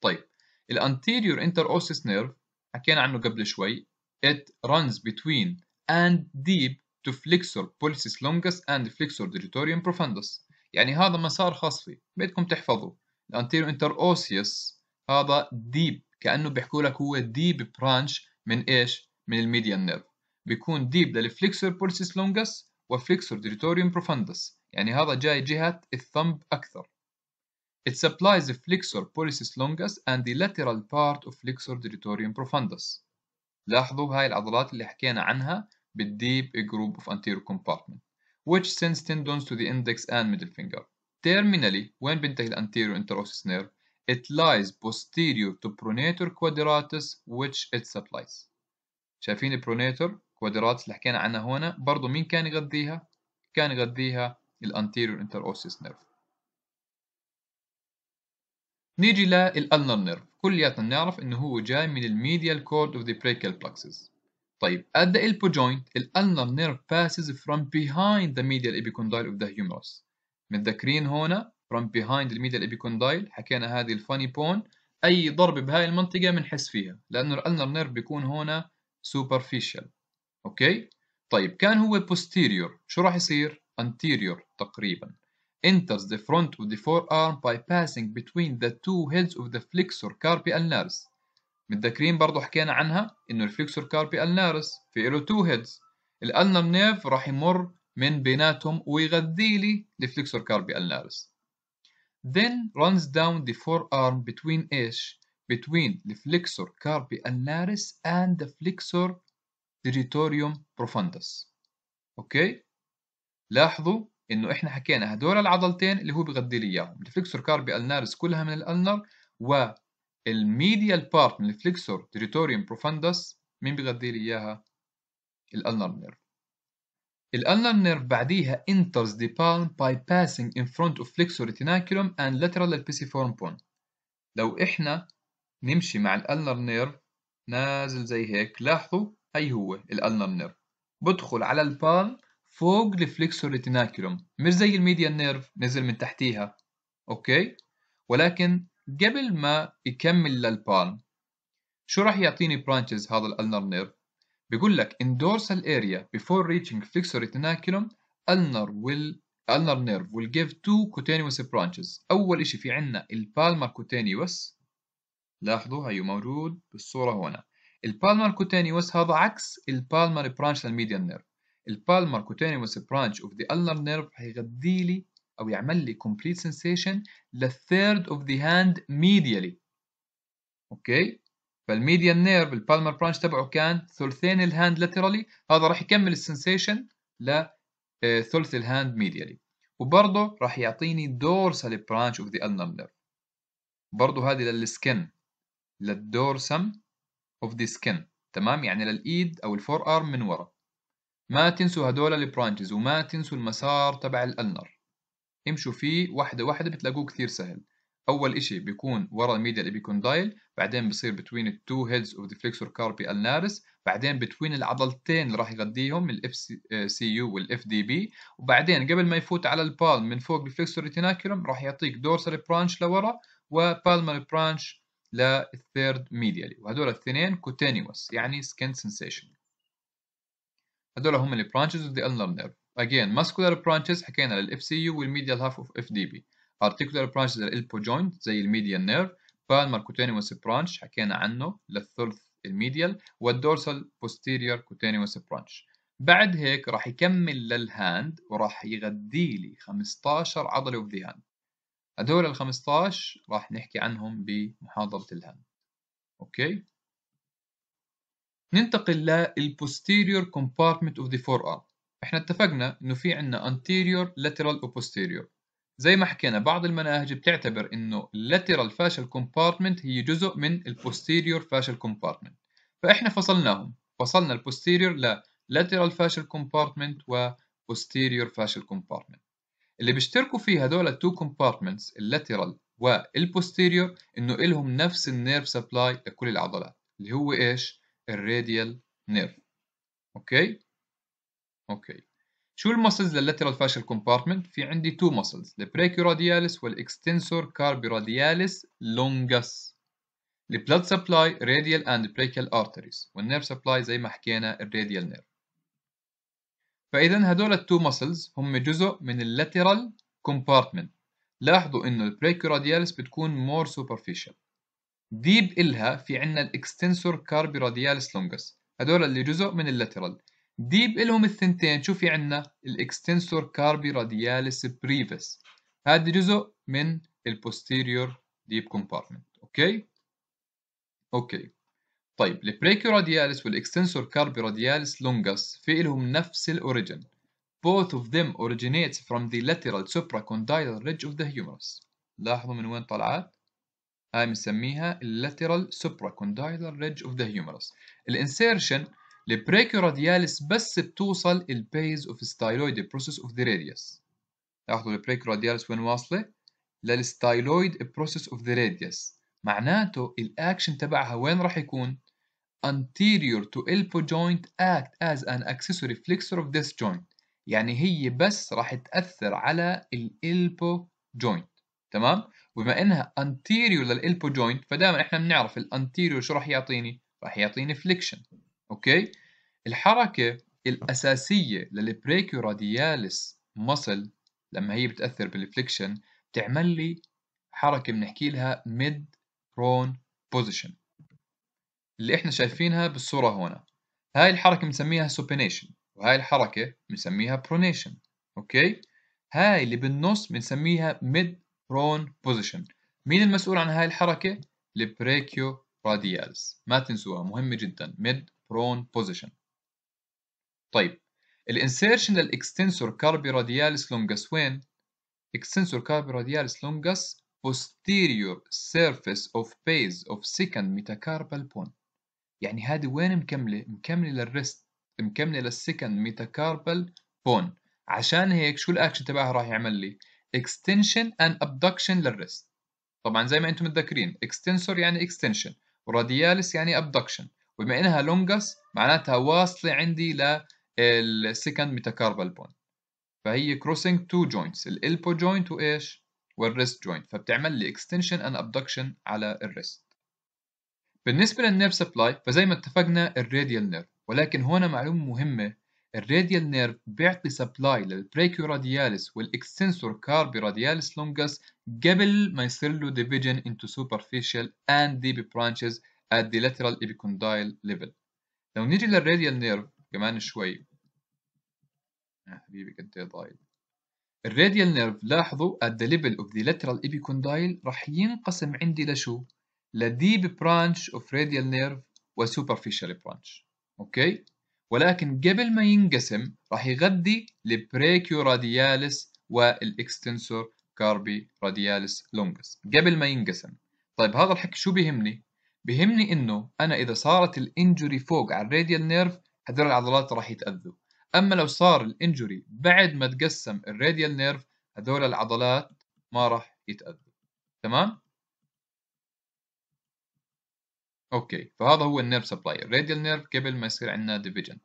طيب الانتيريور انتر اوسيس نيرف حكينا عنه قبل شوي it runs between and deep to flexor pollicis longus and flexor digitorum profundus يعني هذا مسار خاص فيه بدكم تحفظوه الانتيرو انتر اوسيوس هذا ديب كانه بيحكوا لك هو ديب برانش من ايش من الميديان نيرف بيكون ديب للفليكسور بولسيس لونجس وفليكسور ديريتوريوم بروفندس يعني هذا جاي جهة الثمب أكثر It supplies the flexor pollicis longus and the lateral part of flexor deletorium profundus لاحظوا هاي العضلات اللي حكينا عنها بالديب group of anterior compartment which sends tendons to the index and middle finger. Terminally, وين بينتهي anterior interosseous nerve? It lies posterior to pronator quadratus which it supplies. شايفين البرونيتور كوادراتس اللي حكينا عنها هنا برضه مين كان يغذيها؟ كان يغذيها الانتيريور انتروسيس نيرف. نيجي للالنر نيرف، كلياتنا نعرف انه هو جاي من الميديال كورد اوف ذا بريكال بلاكسز. طيب at the elbow joint the ulnar nerve passes from behind the medial epicondyle of the humerus متذكرين هنا from behind the medial epicondyle حكينا هذه الفاني بون اي ضرب بهاي المنطقه بنحس فيها لانه ال ulnar nerve بيكون هنا superficial اوكي طيب كان هو posterior شو راح يصير anterior تقريبا enters the front of the forearm by passing between the two heads of the flexor carpi ulnaris متذكرين برضه حكينا عنها انه الفليكسور كاربي النارس في له تو هيدز الالنر نيرف راح يمر من بيناتهم ويغذي لي الفليكسور كاربي النارس then runs down the forearm between ايش between the flexor carpi ulnaris and the flexor territorium profundus اوكي لاحظوا انه احنا حكينا هدول العضلتين اللي هو بغذي لي اياهم الفلكسور كاربي النارس كلها من الالنر و الميديال بارت من الفليكسور تريتوريوم بروفاندس مين بيغذي لي اياها؟ الالنر نيرف الالنر نيرف بعديها enters the palm by passing in front of flexor retinaculum and lateral elpiciform bone لو احنا نمشي مع الالنر نيرف نازل زي هيك لاحظوا هي هو الالنر نيرف بدخل على البالم فوق الفليكسور ريتيناكيولوم مش زي الميديال نيرف نزل من تحتيها اوكي ولكن قبل ما يكمل للبالم شو راح يعطيني برانشز هذا الالنر نيرف بيقول لك in dorsal area before reaching flexor retinaculum ulnar will ulnar nerve will give two cutaneous branches اول شيء في عندنا البالمر كوتينيوس لاحظوا هيو موجود بالصوره هنا البالمر كوتينيوس هذا عكس البالمر برانش للميديان نيرف البالمر كوتينيوس برانش اوف ذا ulnar nerve حيغذي لي أو يعمل لي complete sensation للثيرد اوف ذا هاند ميديالي أوكي فالميديان نيرف البالمر برانش تبعه كان ثلثين الهاند لاترالي هذا راح يكمل السنسيشن لثلث الهاند ميديالي وبرضه راح يعطيني دورسال برانش اوف ذا النر نيرف برضه هذه للسكن للدورسم اوف ذا سكن تمام يعني للايد او الفور ارم من ورا ما تنسوا هدول البرانشز وما تنسوا المسار تبع الالنر امشوا فيه واحدة واحدة بتلاقوه كثير سهل أول إشي بيكون ورا الميديا الإبيكوندايل بعدين بصير بتوين التو هيدز اوف ذا فليكسور كاربي النارس بعدين بتوين العضلتين اللي راح يغذيهم الاف سي يو والاف دي بي وبعدين قبل ما يفوت على البالم من فوق الفليكسور ريتيناكيوم راح يعطيك دورسال برانش لورا وبالمال برانش للثيرد ميديالي وهدول الاثنين كوتينيوس يعني سكين سنسيشن هدول هم البرانشز اوف ذا النر نيرف Again, muscular branches حكينا لل FCU وال medial half of FDB. Articular branches لل elbow joint زي الميديال نيرف. Palmar cutaneous branch حكينا عنه للثلث وال dorsal posterior cutaneous branch. بعد هيك راح يكمل لل hand وراح يغذي لي 15 عضلة of the hand. هدول ال 15 راح نحكي عنهم بمحاضرة ال hand. اوكي؟ ننتقل لل posterior compartment of the forearm. احنا اتفقنا انه في عندنا anterior lateral وposterior زي ما حكينا بعض المناهج بتعتبر انه lateral fascial compartment هي جزء من posterior fascial compartment فاحنا فصلناهم فصلنا posterior ل lateral fascial compartment و posterior fascial compartment اللي بيشتركوا فيه ال التو compartments lateral والبوستيريور انه إلهم نفس النيرف سبلاي لكل العضلات اللي هو ايش الراديال نيرف اوكي اوكي شو المسلز للاترال فاشل كومبارتمنت في عندي تو مسلز البريكيورادياليس والاكستنسور كاربيرادياليس لونجس البلد سبلاي راديال اند بريكال ارتريز والنيرف سبلاي زي ما حكينا الراديال نيرف فاذا هدول التو مسلز هم جزء من اللاترال كومبارتمنت لاحظوا انه البريكيورادياليس بتكون مور سوبرفيشال ديب إلها في عندنا الاكستنسور كاربيرادياليس لونجس هدول اللي جزء من اللاترال ديب إلهم الثنتين شو في عنا الإكستنسور كاربي رادياليس بريفس هذا جزء من البوستيريور ديب كومبارتمنت أوكي أوكي طيب البريكيو رادياليس والإكستنسور كاربي رادياليس لونجاس في إلهم نفس الأوريجن Both of them originates from the lateral supracondylar ridge of the humerus لاحظوا من وين طلعت هاي بنسميها lateral supracondylar ridge of the humerus الانسيرشن البريكورادياليس بس بتوصل البيز اوف ستايلويد بروسس اوف ذا راديوس لاحظوا البريكورادياليس وين واصله للستايلويد بروسس اوف ذا راديوس معناته الاكشن تبعها وين راح يكون anterior to elbow joint act as an accessory flexor of this joint يعني هي بس راح تأثر على الالبو جوينت تمام وبما انها anterior للالبو جوينت فدائما احنا بنعرف الانتيريور شو راح يعطيني راح يعطيني فليكشن اوكي الحركه الاساسيه للبريكورادياليس مصل لما هي بتاثر بالفليكشن بتعمل لي حركه بنحكي لها ميد برون بوزيشن اللي احنا شايفينها بالصوره هنا هاي الحركه بنسميها سوبينيشن وهاي الحركه بنسميها برونيشن اوكي هاي اللي بالنص بنسميها ميد برون بوزيشن مين المسؤول عن هاي الحركه البريكيو راديالز ما تنسوها مهمه جدا ميد prone position طيب الانسيرشن للاكستنسور كاربي راديالس لونجس وين extensor carpi radialis longus posterior surface of base of second metacarpal bone يعني هذه وين مكملة؟ مكملة للريست مكملة للسكند ميتاكاربال بون عشان هيك شو الاكشن تبعها راح يعمل لي؟ extension and abduction للريست طبعا زي ما انتم متذكرين extensor يعني extension وراديالس يعني abduction وبما انها لونجس معناتها واصله عندي للسكند ميتاكاربال بون فهي كروسنج تو جوينتس الالبو جوينت وايش والريست جوينت فبتعمل لي اكستنشن اند ابدكشن على الريست بالنسبه للنيرف سبلاي فزي ما اتفقنا الراديال نيرف ولكن هنا معلومه مهمه الراديال نيرف بيعطي سبلاي للبريكيو للبريكيورادياليس والاكستنسور كاربي رادياليس لونجس قبل ما يصير له ديفيجن انتو سوبرفيشال اند ديب برانشز at the lateral epicondyle level لو نيجي للراديال نيرف كمان شوي يا حبيبي كنت إيه ضايل الراديال نيرف لاحظوا at the level of the lateral epicondyle راح ينقسم عندي لشو؟ لديب برانش اوف راديال نيرف وسوبرفيشال برانش اوكي ولكن قبل ما ينقسم راح يغذي البريكيو وال والاكستنسور كاربي رادياليس لونجس قبل ما ينقسم طيب هذا الحكي شو بيهمني بهمني انه انا اذا صارت الانجوري فوق على الراديال نيرف هدول العضلات راح يتاذوا اما لو صار الانجوري بعد ما تقسم الراديال نيرف هدول العضلات ما راح يتاذوا تمام اوكي فهذا هو النيرف سبلاي الراديال نيرف قبل ما يصير عندنا ديفيجن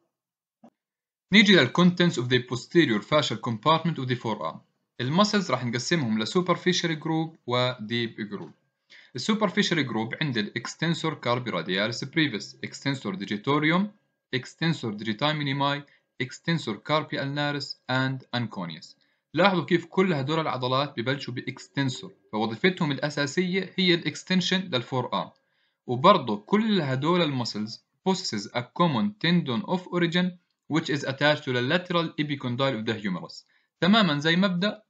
نيجي للكونتنتس اوف ذا the فاشل كومبارتمنت اوف ذا فور ارم المسلز راح نقسمهم لسوبرفيشال جروب وديب جروب السوبرفيشال جروب عند الاكستنسور كاربي رادياليس بريفيس اكستنسور ديجيتوريوم اكستنسور ديجيتاي مينيماي اكستنسور كاربي النارس اند انكونيوس لاحظوا كيف كل هدول العضلات ببلشوا باكستنسور فوظيفتهم الاساسيه هي الاكستنشن للفور ارم وبرضه كل هدول المسلز possesses a common tendon of origin which is attached to the lateral epicondyle of the humerus تماما زي مبدا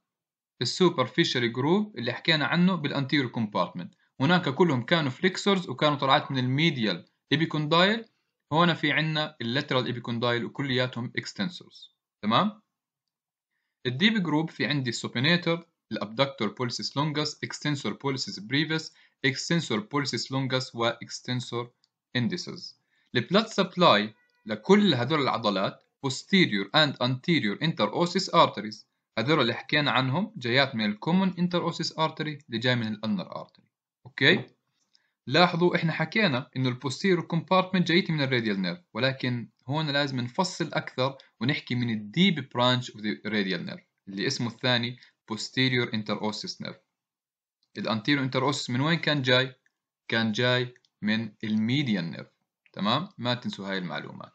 السوبرفيشال جروب اللي حكينا عنه بالانتير كومبارتمنت هناك كلهم كانوا فليكسورز وكانوا طلعات من الميديال ايبيكوندايل هون في عندنا اللاترال ايبيكوندايل وكلياتهم اكستنسورز تمام الديب جروب في عندي السوبينيتور الابدكتور بوليسيس لونجاس اكستنسور بوليسيس بريفس اكستنسور بوليسيس لونجاس واكستنسور انديسز البلاد سبلاي لكل هذول العضلات posterior and anterior interosseous arteries هذول اللي حكينا عنهم جايات من الكومون interosseous artery اللي جاي من الانر artery اوكي لاحظوا احنا حكينا انه البوستيرو كومبارتمنت جايتي من الراديال نيرف ولكن هون لازم نفصل اكثر ونحكي من الديب برانش اوف ذا راديال نيرف اللي اسمه الثاني posterior interosseous nerve الانتيرو interosseous من وين كان جاي كان جاي من الميديان نيرف تمام ما تنسوا هاي المعلومات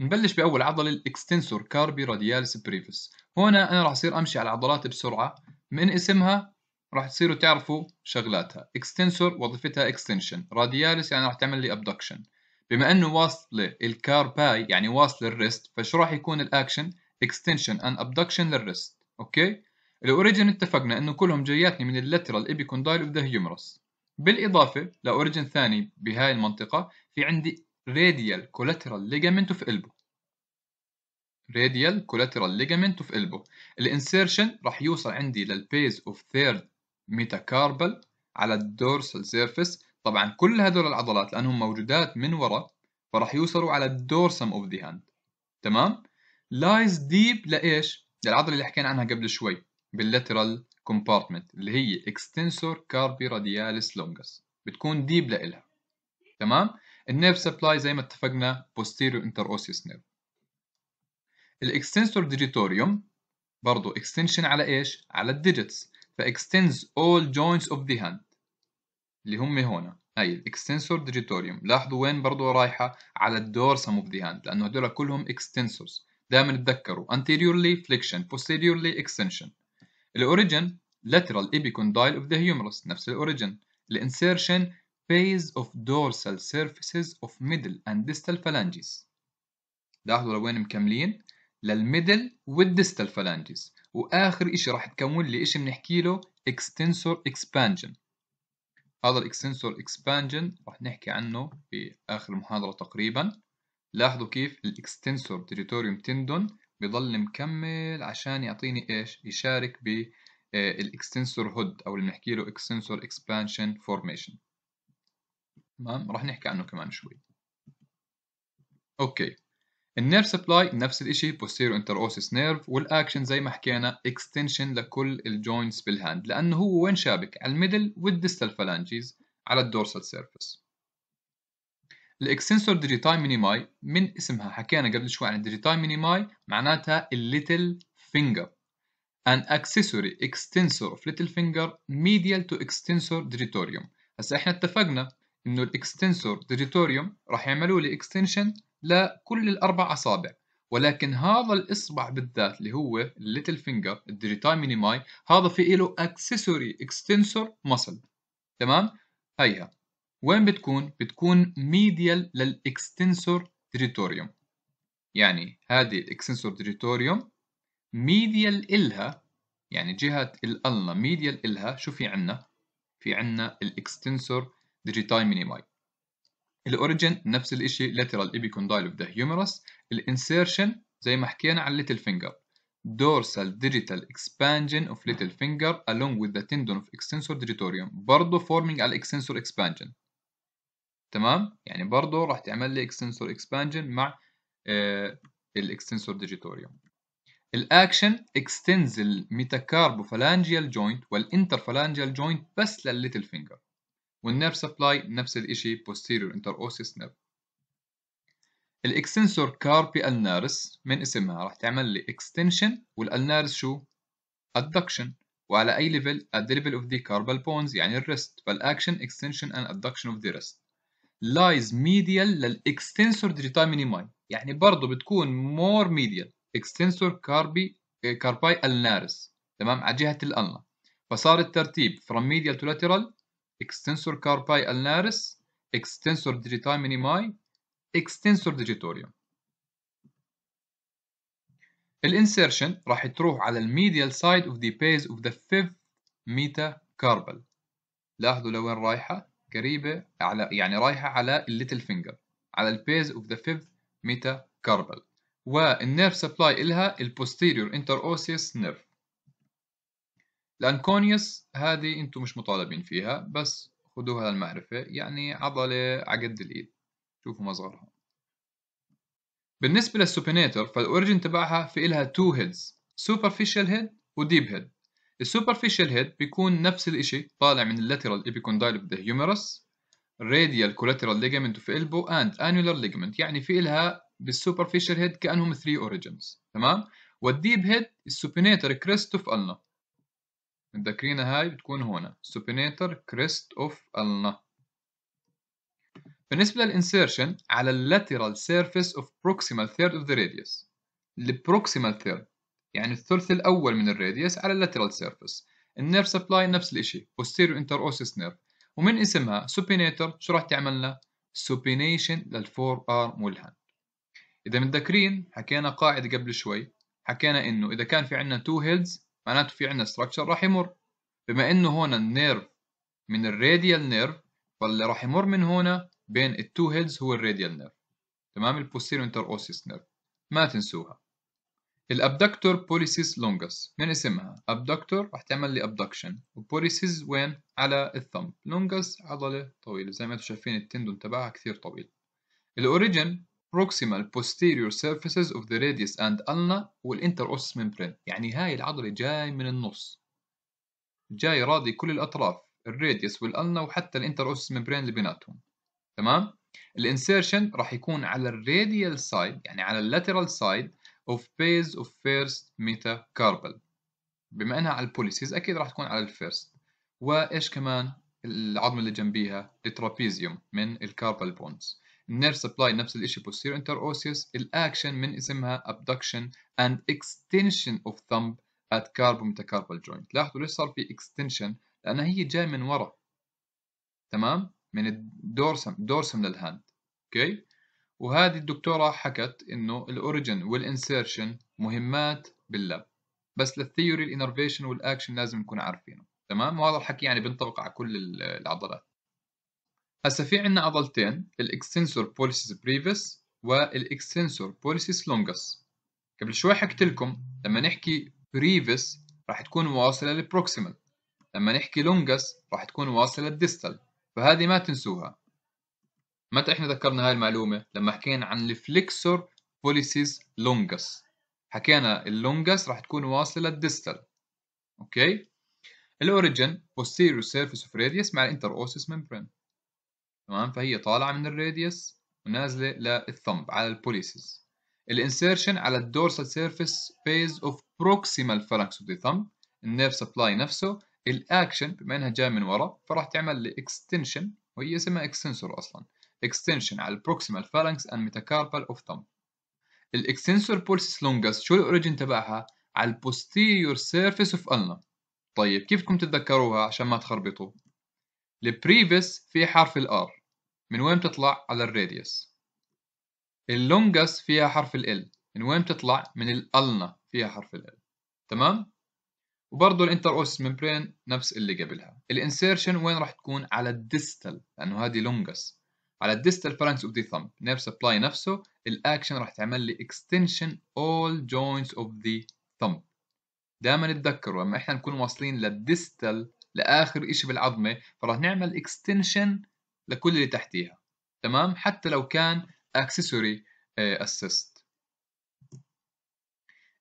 نبلش باول عضله الاكستنسور كاربي راديالس بريفس هنا انا راح اصير امشي على العضلات بسرعه من اسمها راح تصيروا تعرفوا شغلاتها اكستنسور وظيفتها اكستنشن رادياليس يعني راح تعمل لي ابدكشن بما انه واصله باي يعني واصل الريست فشو راح يكون الاكشن اكستنشن ان ابدكشن للريست اوكي الاوريجن اتفقنا انه كلهم جياتني من اللاترال ابيكوندايل اوف ذا هيومرس بالاضافه لاوريجن ثاني بهاي المنطقه في عندي راديال كولاترال ليجامنت اوف البو راديال كولاترال ليجامنت اوف البو الانسيرشن راح يوصل عندي للبيز اوف ثيرد ميتاكاربل على الدورسال سيرفيس طبعا كل هذول العضلات لانهم موجودات من ورا فراح يوصلوا على الدورسم اوف ذا هاند تمام لايز ديب لايش للعضله اللي حكينا عنها قبل شوي باللاترال كومبارتمنت اللي هي اكستنسور كاربي رادياليس لونجس بتكون ديب لها تمام النيرف سبلاي زي ما اتفقنا بوستيريو انتر اوسيس نيرف الاكستنسور ديجيتوريوم برضه اكستنشن على ايش على الديجيتس فاكستنز اول all joints of the hand اللي هم هنا هاي الاكستنسور ديجيتوريوم لاحظوا وين برضو رايحه على الدورسم اوف ذا هاند لانه هدول كلهم اكستنسورز دائما تذكروا anteriorly flexion posteriorly extension الاوريجن lateral epicondyle of the humerus نفس الاوريجن الانسيرشن phase of dorsal surfaces of middle and distal phalanges لاحظوا لوين مكملين للميدل والديستال phalanges واخر إشي راح تكون لي إشي بنحكي له extensor expansion هذا الاكستنسور expansion راح نحكي عنه في اخر المحاضره تقريبا لاحظوا كيف الاكستنسور تريتوريوم تندون بضل مكمل عشان يعطيني ايش يشارك ب آه، الاكستنسور هود او اللي بنحكي له اكستنسور اكسبانشن فورميشن تمام راح نحكي عنه كمان شوي اوكي النيرف سبلاي نفس الشيء بوستيرو انتر اوسس نيرف والاكشن زي ما حكينا اكستنشن لكل الجوينتس بالهاند لانه هو وين شابك على الميدل والديستال فالانجيز على الدورسال سيرفس الاكستنسور ديجيتاي مينيماي من اسمها حكينا قبل شوي عن الديجيتاي مينيماي معناتها الليتل فينجر ان اكسسوري اكستنسور اوف ليتل فينجر ميديال تو اكستنسور ديجيتوريوم هسا احنا اتفقنا انه الاكستنسور ديجيتوريوم راح يعملوا لي اكستنشن لكل الأربع أصابع ولكن هذا الإصبع بالذات اللي هو الليتل فينجر ميني مينيماي هذا في له أكسسوري اكستنسور مسل تمام هيها وين بتكون بتكون ميديال للإكستنسور تريتوريوم يعني هذه الإكستنسور تريتوريوم ميديال إلها يعني جهة الألنا ميديال إلها شو في عنا في عنا الإكستنسور ديجيتاي مينيماي الاوريجن نفس الشيء lateral epicondyle of the humerus الانسيرشن زي ما حكينا على little finger dorsal digital expansion of little finger along with the tendon of extensor digitorium برضه forming على extensor expansion تمام يعني برضه راح تعمل لي extensor expansion مع آه الاكستنسور ديجيتوريوم الاكشن اكستنز فالانجيال جوينت والانترفالانجيال جوينت بس للليتل فينجر والنيرف سبلاي نفس الشيء posterior interosseous nerve الاكستنسور كاربي النارس من اسمها راح تعمل لي اكستنشن والالنارس شو؟ ادكشن وعلى اي ليفل؟ at the level of the carpal bones يعني الريست فالاكشن extension and adduction of the wrist lies medial للاكستنسور digitamini مينيماي يعني برضه بتكون more medial extensor carpi كارباي النارس تمام على جهه الالنا فصار الترتيب from medial to lateral extensor carpi ulnaris extensor digiti minimi extensor digitorum الانسيرشن راح تروح على الميديال سايد اوف ذا بيز اوف ذا فيفث ميتا كاربل لاحظوا لوين رايحه قريبه على يعني رايحه على الليتل فينجر على البيز اوف ذا فيفث ميتا كاربل والنيرف سبلاي الها البوستيريور انتر اوسيس نيرف الأنكونيوس هذه أنتم مش مطالبين فيها بس خذوها للمعرفة يعني عضلة عقد الإيد شوفوا مصغرها بالنسبة للسوبينيتور فالأوريجن تبعها في لها تو هيدز سوبرفيشال هيد وديب هيد السوبرفيشال هيد بيكون نفس الشيء طالع من اللاترال ايبيكوندايل اوف ذا هيومرس راديال كولاترال ليجمنت اوف البو اند انيولار ليجمنت يعني في لها بالسوبرفيشال هيد كأنهم 3 أوريجنز تمام والديب هيد السوبينيتور كريستوف اوف ألنا متذكرين هاي بتكون هنا supinator crest of ulna بالنسبة للإنسيرشن على اللاترال surface of proximal third of the radius البروكسيمال third يعني الثلث الأول من الراديوس على اللاترال surface النير سبلاي نفس الشيء posterior interosseous nerve ومن اسمها supinator شو راح تعمل لنا؟ supination للفور ارم والهاند إذا متذكرين حكينا قاعدة قبل شوي حكينا إنه إذا كان في عندنا two heads معناته في عندنا ستراكشر راح يمر بما انه هون النيرف من الراديال نيرف فاللي راح يمر من هون بين التو هيدز هو الراديال نيرف تمام البوستيريو انتر اوسيس نيرف ما تنسوها الابدكتور بوليسيس لونجس من اسمها ابدكتور راح تعمل لي ابدكشن وبوليسيس وين على الثمب لونجس عضله طويله زي ما انتم شايفين التندون تبعها كثير طويل الاوريجن proximal posterior surfaces of the radius and ulna والinterosus membrane يعني هاي العضلة جاي من النص جاي راضي كل الأطراف الراديوس والألنا وحتى الانتروسس ممبرين اللي بيناتهم تمام الانسيرشن راح يكون على الراديال سايد يعني على اللاترال سايد اوف بيز اوف فيرست ميتاكاربل بما انها على البوليسيز اكيد راح تكون على الفيرست وايش كمان العظم اللي جنبيها الترابيزيوم من الكاربال بونز نير سبلاي نفس الشيء انتر اوسيوس الاكشن من اسمها ابدكشن اند اكستنشن اوف ثمب ات كاربو متكاربال جوينت لاحظوا ليش صار في اكستنشن لانها هي جاي من ورا تمام من الدورسم دورسم للهاند اوكي وهذه الدكتوره حكت انه الاوريجن والانسيرشن مهمات باللاب بس للثيوري الانرفيشن والاكشن لازم نكون عارفينه تمام وهذا الحكي يعني بينطبق على كل العضلات هسه في عنا قضلتين الاكستنسور بوليسيز بريفس والاكستنسور بوليسيز لونجس قبل شوي حكيت لكم لما نحكي بريفس راح تكون واصله للبروكسيمال لما نحكي لونجس راح تكون واصله للديستال فهذه ما تنسوها متى احنا ذكرنا هاي المعلومه لما حكينا عن الفليكسور بوليسيز لونجس حكينا اللونجس راح تكون واصله للديستال اوكي الاوريجن posterior surface of radius مع الانتر اوسيس membrane تمام فهي طالعه من الراديوس ونازله للثمب على البوليسز الانسيرشن على الدورسال سيرفيس فيز اوف بروكسيمال فالانكس اوف ذا ثمب النيرف سبلاي نفسه الاكشن بما انها جايه من ورا فراح تعمل اكستنشن وهي اسمها اكستنسور اصلا اكستنشن على البروكسيمال فالانكس اند ميتاكاربال اوف ثمب الاكستنسور بولسس لونجس شو الاوريجن تبعها على البوستيريور سيرفيس اوف النا طيب كيفكم تتذكروها عشان ما تخربطوا البريفيس في حرف الار من وين بتطلع على الراديوس اللونجس فيها حرف ال من وين بتطلع من الالنا فيها حرف ال تمام وبرضه الانتر اوس ممبرين نفس اللي قبلها الانسيرشن وين راح تكون على الديستال لانه هذه لونجس على الديستال فرانكس اوف ذا ثمب نيرف سبلاي نفسه الاكشن راح تعمل لي اكستنشن اول جوينتس اوف ذا ثمب دائما تذكروا لما احنا نكون واصلين للديستال لاخر شيء بالعظمه فراح نعمل اكستنشن لكل اللي تحتيها تمام حتى لو كان accessory آه، assist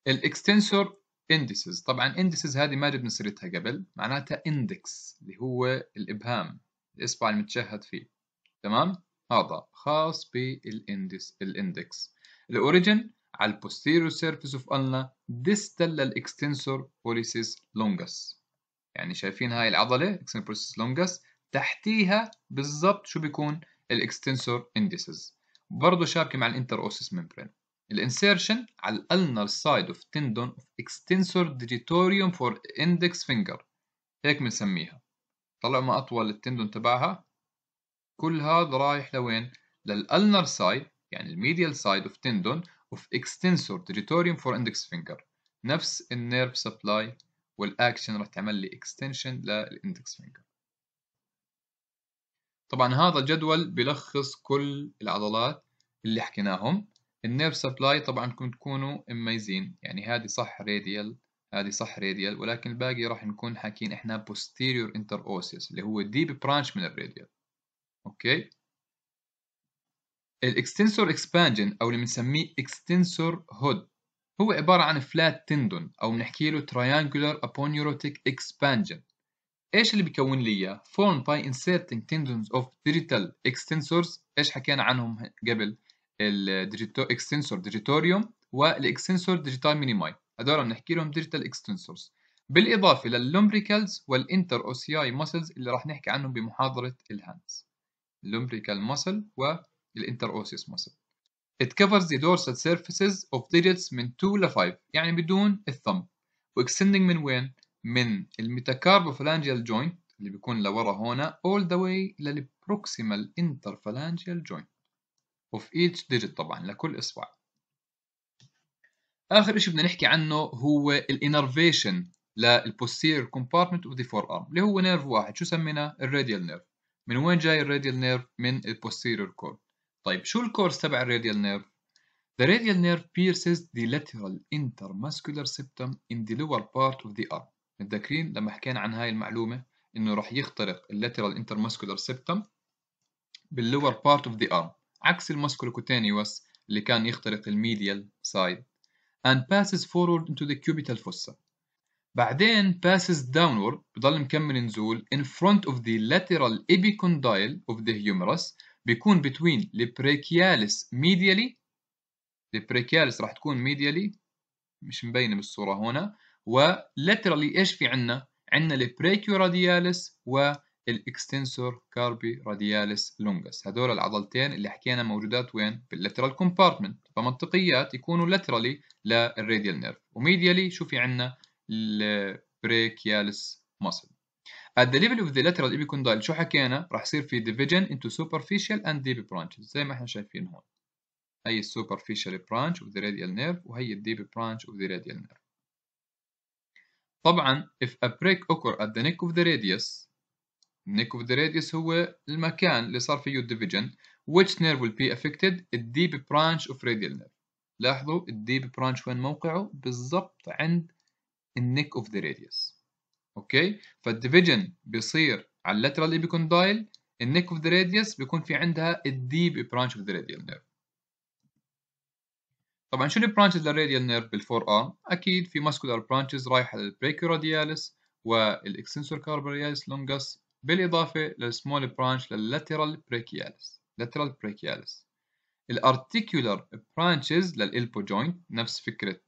الاكستنسور اندسز طبعا اندسز هذه ما جبنا سيرتها قبل معناتها اندكس اللي هو الابهام الاصبع المتشهد فيه تمام هذا خاص بالاندس الاندكس الاوريجن على البوستيريور سيرفيس اوف ulna distal للاكستنسور بوليسيس لونجس يعني شايفين هاي العضله اكستنسور بوليسيس لونجس تحتيها بالضبط شو بيكون الاكستنسور انديسز برضه شابكه مع الانتر اوسس ممبرين الانسيرشن على الالنر سايد اوف تندون اوف اكستنسور ديجيتوريوم فور اندكس فينجر هيك بنسميها طلع ما اطول التندون تبعها كل هذا رايح لوين للالنر سايد يعني الميديال سايد اوف تندون اوف اكستنسور ديجيتوريوم فور اندكس فينجر نفس النيرف سبلاي والاكشن رح تعمل لي اكستنشن للاندكس فينجر طبعا هذا جدول بلخص كل العضلات اللي حكيناهم النيرف سبلاي طبعا كنت تكونوا مميزين يعني هذه صح راديال هذه صح راديال ولكن الباقي راح نكون حاكيين احنا posterior interosseous اللي هو ديب برانش من الراديال اوكي الاكستنسور اكسبانجن او اللي بنسميه اكستنسور هود هو عبارة عن فلات تندون او بنحكي له triangular aponeurotic expansion ايش اللي بيكون لي اياه؟ formed by inserting tendons of digital extensors ايش حكينا عنهم قبل؟ اكستنسور ديجيتوريوم والاكستنسور ديجيتال مينيماي هذول بنحكي لهم ديجيتال اكستنسورز بالاضافه لللومبريكالز والانتر اي ماسلز اللي راح نحكي عنهم بمحاضره الهاندز اللومبريكال ماسل والانتر اوسيس ماسل It covers the dorsal surfaces of digits من 2 ل 5 يعني بدون و واكستندنج من وين؟ من الميتاكاربوفالانجيال جوينت اللي بيكون لورا هنا all the way للبروكسيمال interphalangeal joint of each digit طبعا لكل إصبع آخر شيء بدنا نحكي عنه هو الانرفيشن للبوستير compartment of the forearm اللي هو نيرف واحد شو سميناه الراديال نيرف من وين جاي الراديال نيرف من البوستيريور كورد طيب شو الكورس تبع الراديال نيرف The radial nerve pierces the lateral intermuscular septum in the lower part of the arm متذكرين لما حكينا عن هاي المعلومة إنه راح يخترق اللاترال septum بال باللور بارت اوف ذا arm عكس المسكولوكوتينيوس اللي كان يخترق الميديال سايد and passes forward into the cubital fossa بعدين passes downward بضل مكمل نزول in front of the lateral epicondyle of the humerus بيكون between the brachialis medially the brachialis راح تكون medially مش مبينة بالصورة هنا ولترالي ايش في عندنا؟ عندنا البريكيو رادياليس والاكستنسور كاربي رادياليس لونجس هدول العضلتين اللي حكينا موجودات وين؟ في اللاترال كومبارتمنت فمنطقيات يكونوا لترالي للراديال نيرف وميديالي شو في عندنا؟ البريكيالس muscle At the level of the lateral epicondyle شو حكينا؟ راح يصير في division into superficial and deep branches زي ما احنا شايفين هون. هي superficial branch of the radial nerve وهي deep branch of the radial nerve. طبعا if a break occur at the neck of the radius neck of the radius هو المكان اللي صار فيه الديفيجن which nerve will be affected the deep branch of radial nerve لاحظوا الديب برانش وين موقعه بالضبط عند النيك اوف ذا راديوس اوكي فالديفيجن بيصير على اللاترال ايبيكوندايل النيك اوف ذا راديوس بيكون في عندها الديب برانش اوف ذا راديال نيرف طبعا شنو برانشز للراديال نيرف بالفور ارم اكيد في ماسكولار برانشز رايحه للبريكورادياليس والاكسنسور كاربرياليس لونجس بالاضافه للسمول برانش لللاترال بريكيالس لاترال بريكيالس الارتيكولار برانشز للالبو جوينت نفس فكره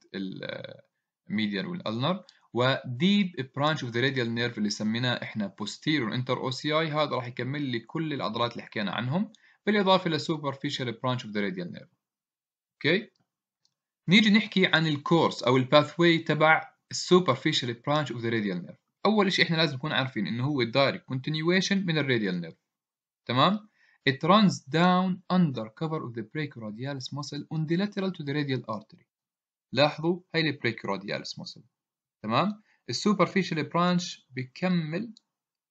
الميديال والالنر وديب برانش اوف ذا راديال نيرف اللي سميناه احنا بوستيريور انتر او سي اي هذا راح يكمل لي كل العضلات اللي حكينا عنهم بالاضافه لسوبرفيشال برانش اوف ذا راديال نيرف اوكي نيجي نحكي عن الكورس او الباثوي تبع السوبرفيشال برانش اوف ذا راديال نيرف اول شيء احنا لازم نكون عارفين انه هو دايركت كونتينيويشن من الراديال نيرف تمام It runs down under cover of the brachioradialis muscle on the lateral to the radial artery. لاحظوا هاي البريكوراديالس موسل تمام السوبرفيشال برانش بيكمل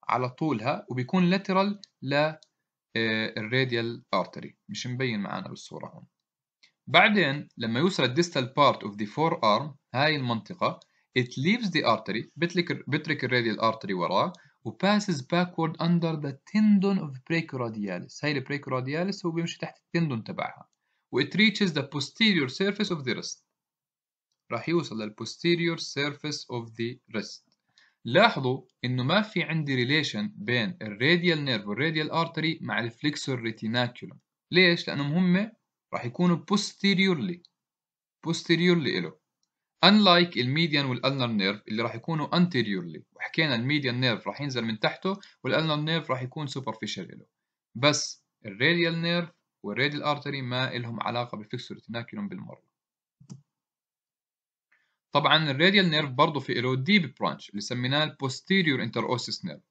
على طولها وبيكون لاترال للراديال ارتري مش مبين معانا بالصورة هون بعدين لما يوصل الديستال بارت اوف ذا فور ارم هاي المنطقه ات ليفز ذا ارتري بترك بترك الراديال ارتري وراه وباسز باكورد اندر ذا تندون اوف of brachioradialis هاي البريكورادياليس هو بيمشي تحت التندون تبعها وات ريتشز ذا بوستيريور سيرفيس اوف ذا ريست راح يوصل للبوستيريور سيرفيس اوف ذا ريست لاحظوا انه ما في عندي ريليشن بين الراديال نيرف والراديال ارتري مع الفليكسور ريتيناكولوم ليش لانهم هم راح يكونوا posteriorly posteriorly له unlike الميديان والالنر نيرف اللي راح يكونوا anteriorly وحكينا الميديان نيرف راح ينزل من تحته والالنر نيرف راح يكون superficial له بس الراديال نيرف والراديال artery ما لهم علاقه بالفكسور تناكلهم بالمره طبعا الراديال نيرف برضه في له ديب برانش اللي سميناه البوستيريور انتر اوسيس نيرف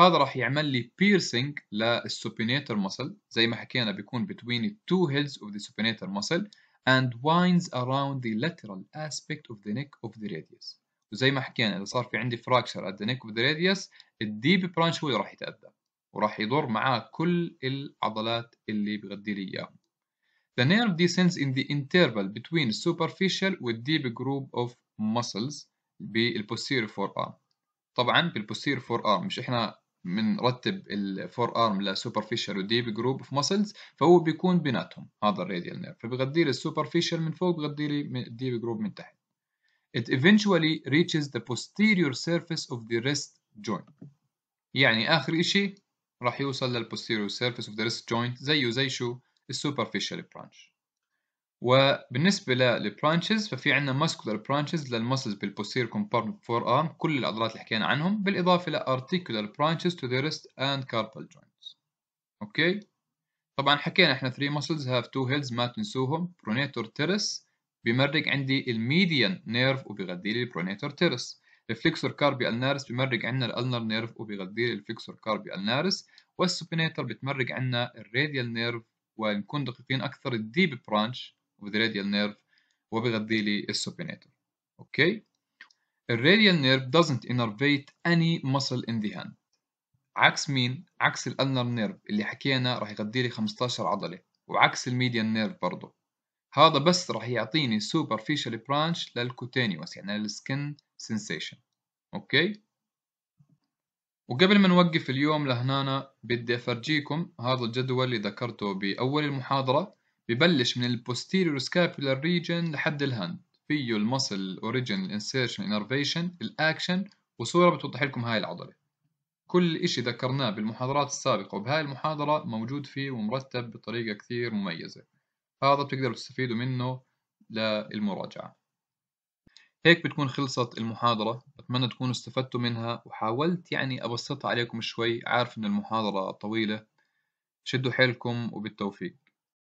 هذا راح يعمل لي بيرسينج للسوبينيتر muscle زي ما حكينا بيكون between the two heads of the supinator muscle and winds around the lateral aspect of the neck of the radius وزي ما حكينا اذا صار في عندي فراكشر at the neck of the radius الديب برانش هو اللي راح يتاذى وراح يضر معاه كل العضلات اللي بغدي لي اياهم The nerve descends in the interval between superficial deep group of muscles بالposterior forearm طبعا بالposterior forearm مش احنا بنرتب الفور ارم لسوبرفيشال وديب جروب اوف ماسلز فهو بيكون بيناتهم هذا الراديال نيرف فبغذي لي السوبرفيشال من فوق بغذي لي الديب جروب من تحت it eventually reaches the posterior surface of the wrist joint يعني اخر اشي راح يوصل للبوستيريور surface of the wrist joint زيه زي شو السوبرفيشال برانش وبالنسبه للبرانشز ففي عندنا ماسكولار برانشز للمسلز بالبوستير كومبارتمنت فور ارم كل العضلات اللي حكينا عنهم بالاضافه لارتيكولار برانشز تو ذا ريست اند كاربال جوينتس اوكي طبعا حكينا احنا 3 مسلز هاف 2 heads ما تنسوهم برونيتور تيرس بمرق عندي الميديان نيرف وبغذي لي البرونيتور تيرس الفليكسور كاربي النارس بمرق عندنا الالنر نيرف وبغذي لي الفليكسور كاربي النارس والسوبينيتر بتمرق عندنا الراديال نيرف ونكون دقيقين اكثر الديب برانش وبالراديال نيرف وبغذي لي السوبيناتور اوكي الراديال نيرف doesn't innervate any muscle in the hand عكس مين عكس الالنر نيرف اللي حكينا راح يغذي لي 15 عضله وعكس الميديان نيرف برضه هذا بس راح يعطيني superficial branch للكوتينيوس يعني للسكن سنسيشن اوكي وقبل ما نوقف اليوم لهنا بدي افرجيكم هذا الجدول اللي ذكرته باول المحاضره ببلش من البوستيريور سكابولار ريجن لحد الهاند فيه المصل الاوريجن الانسيرشن انرفيشن الاكشن وصوره بتوضح لكم هاي العضله كل إشي ذكرناه بالمحاضرات السابقة وبهاي المحاضرة موجود فيه ومرتب بطريقة كثير مميزة هذا بتقدروا تستفيدوا منه للمراجعة هيك بتكون خلصت المحاضرة بتمنى تكونوا استفدتوا منها وحاولت يعني أبسطها عليكم شوي عارف إن المحاضرة طويلة شدوا حيلكم وبالتوفيق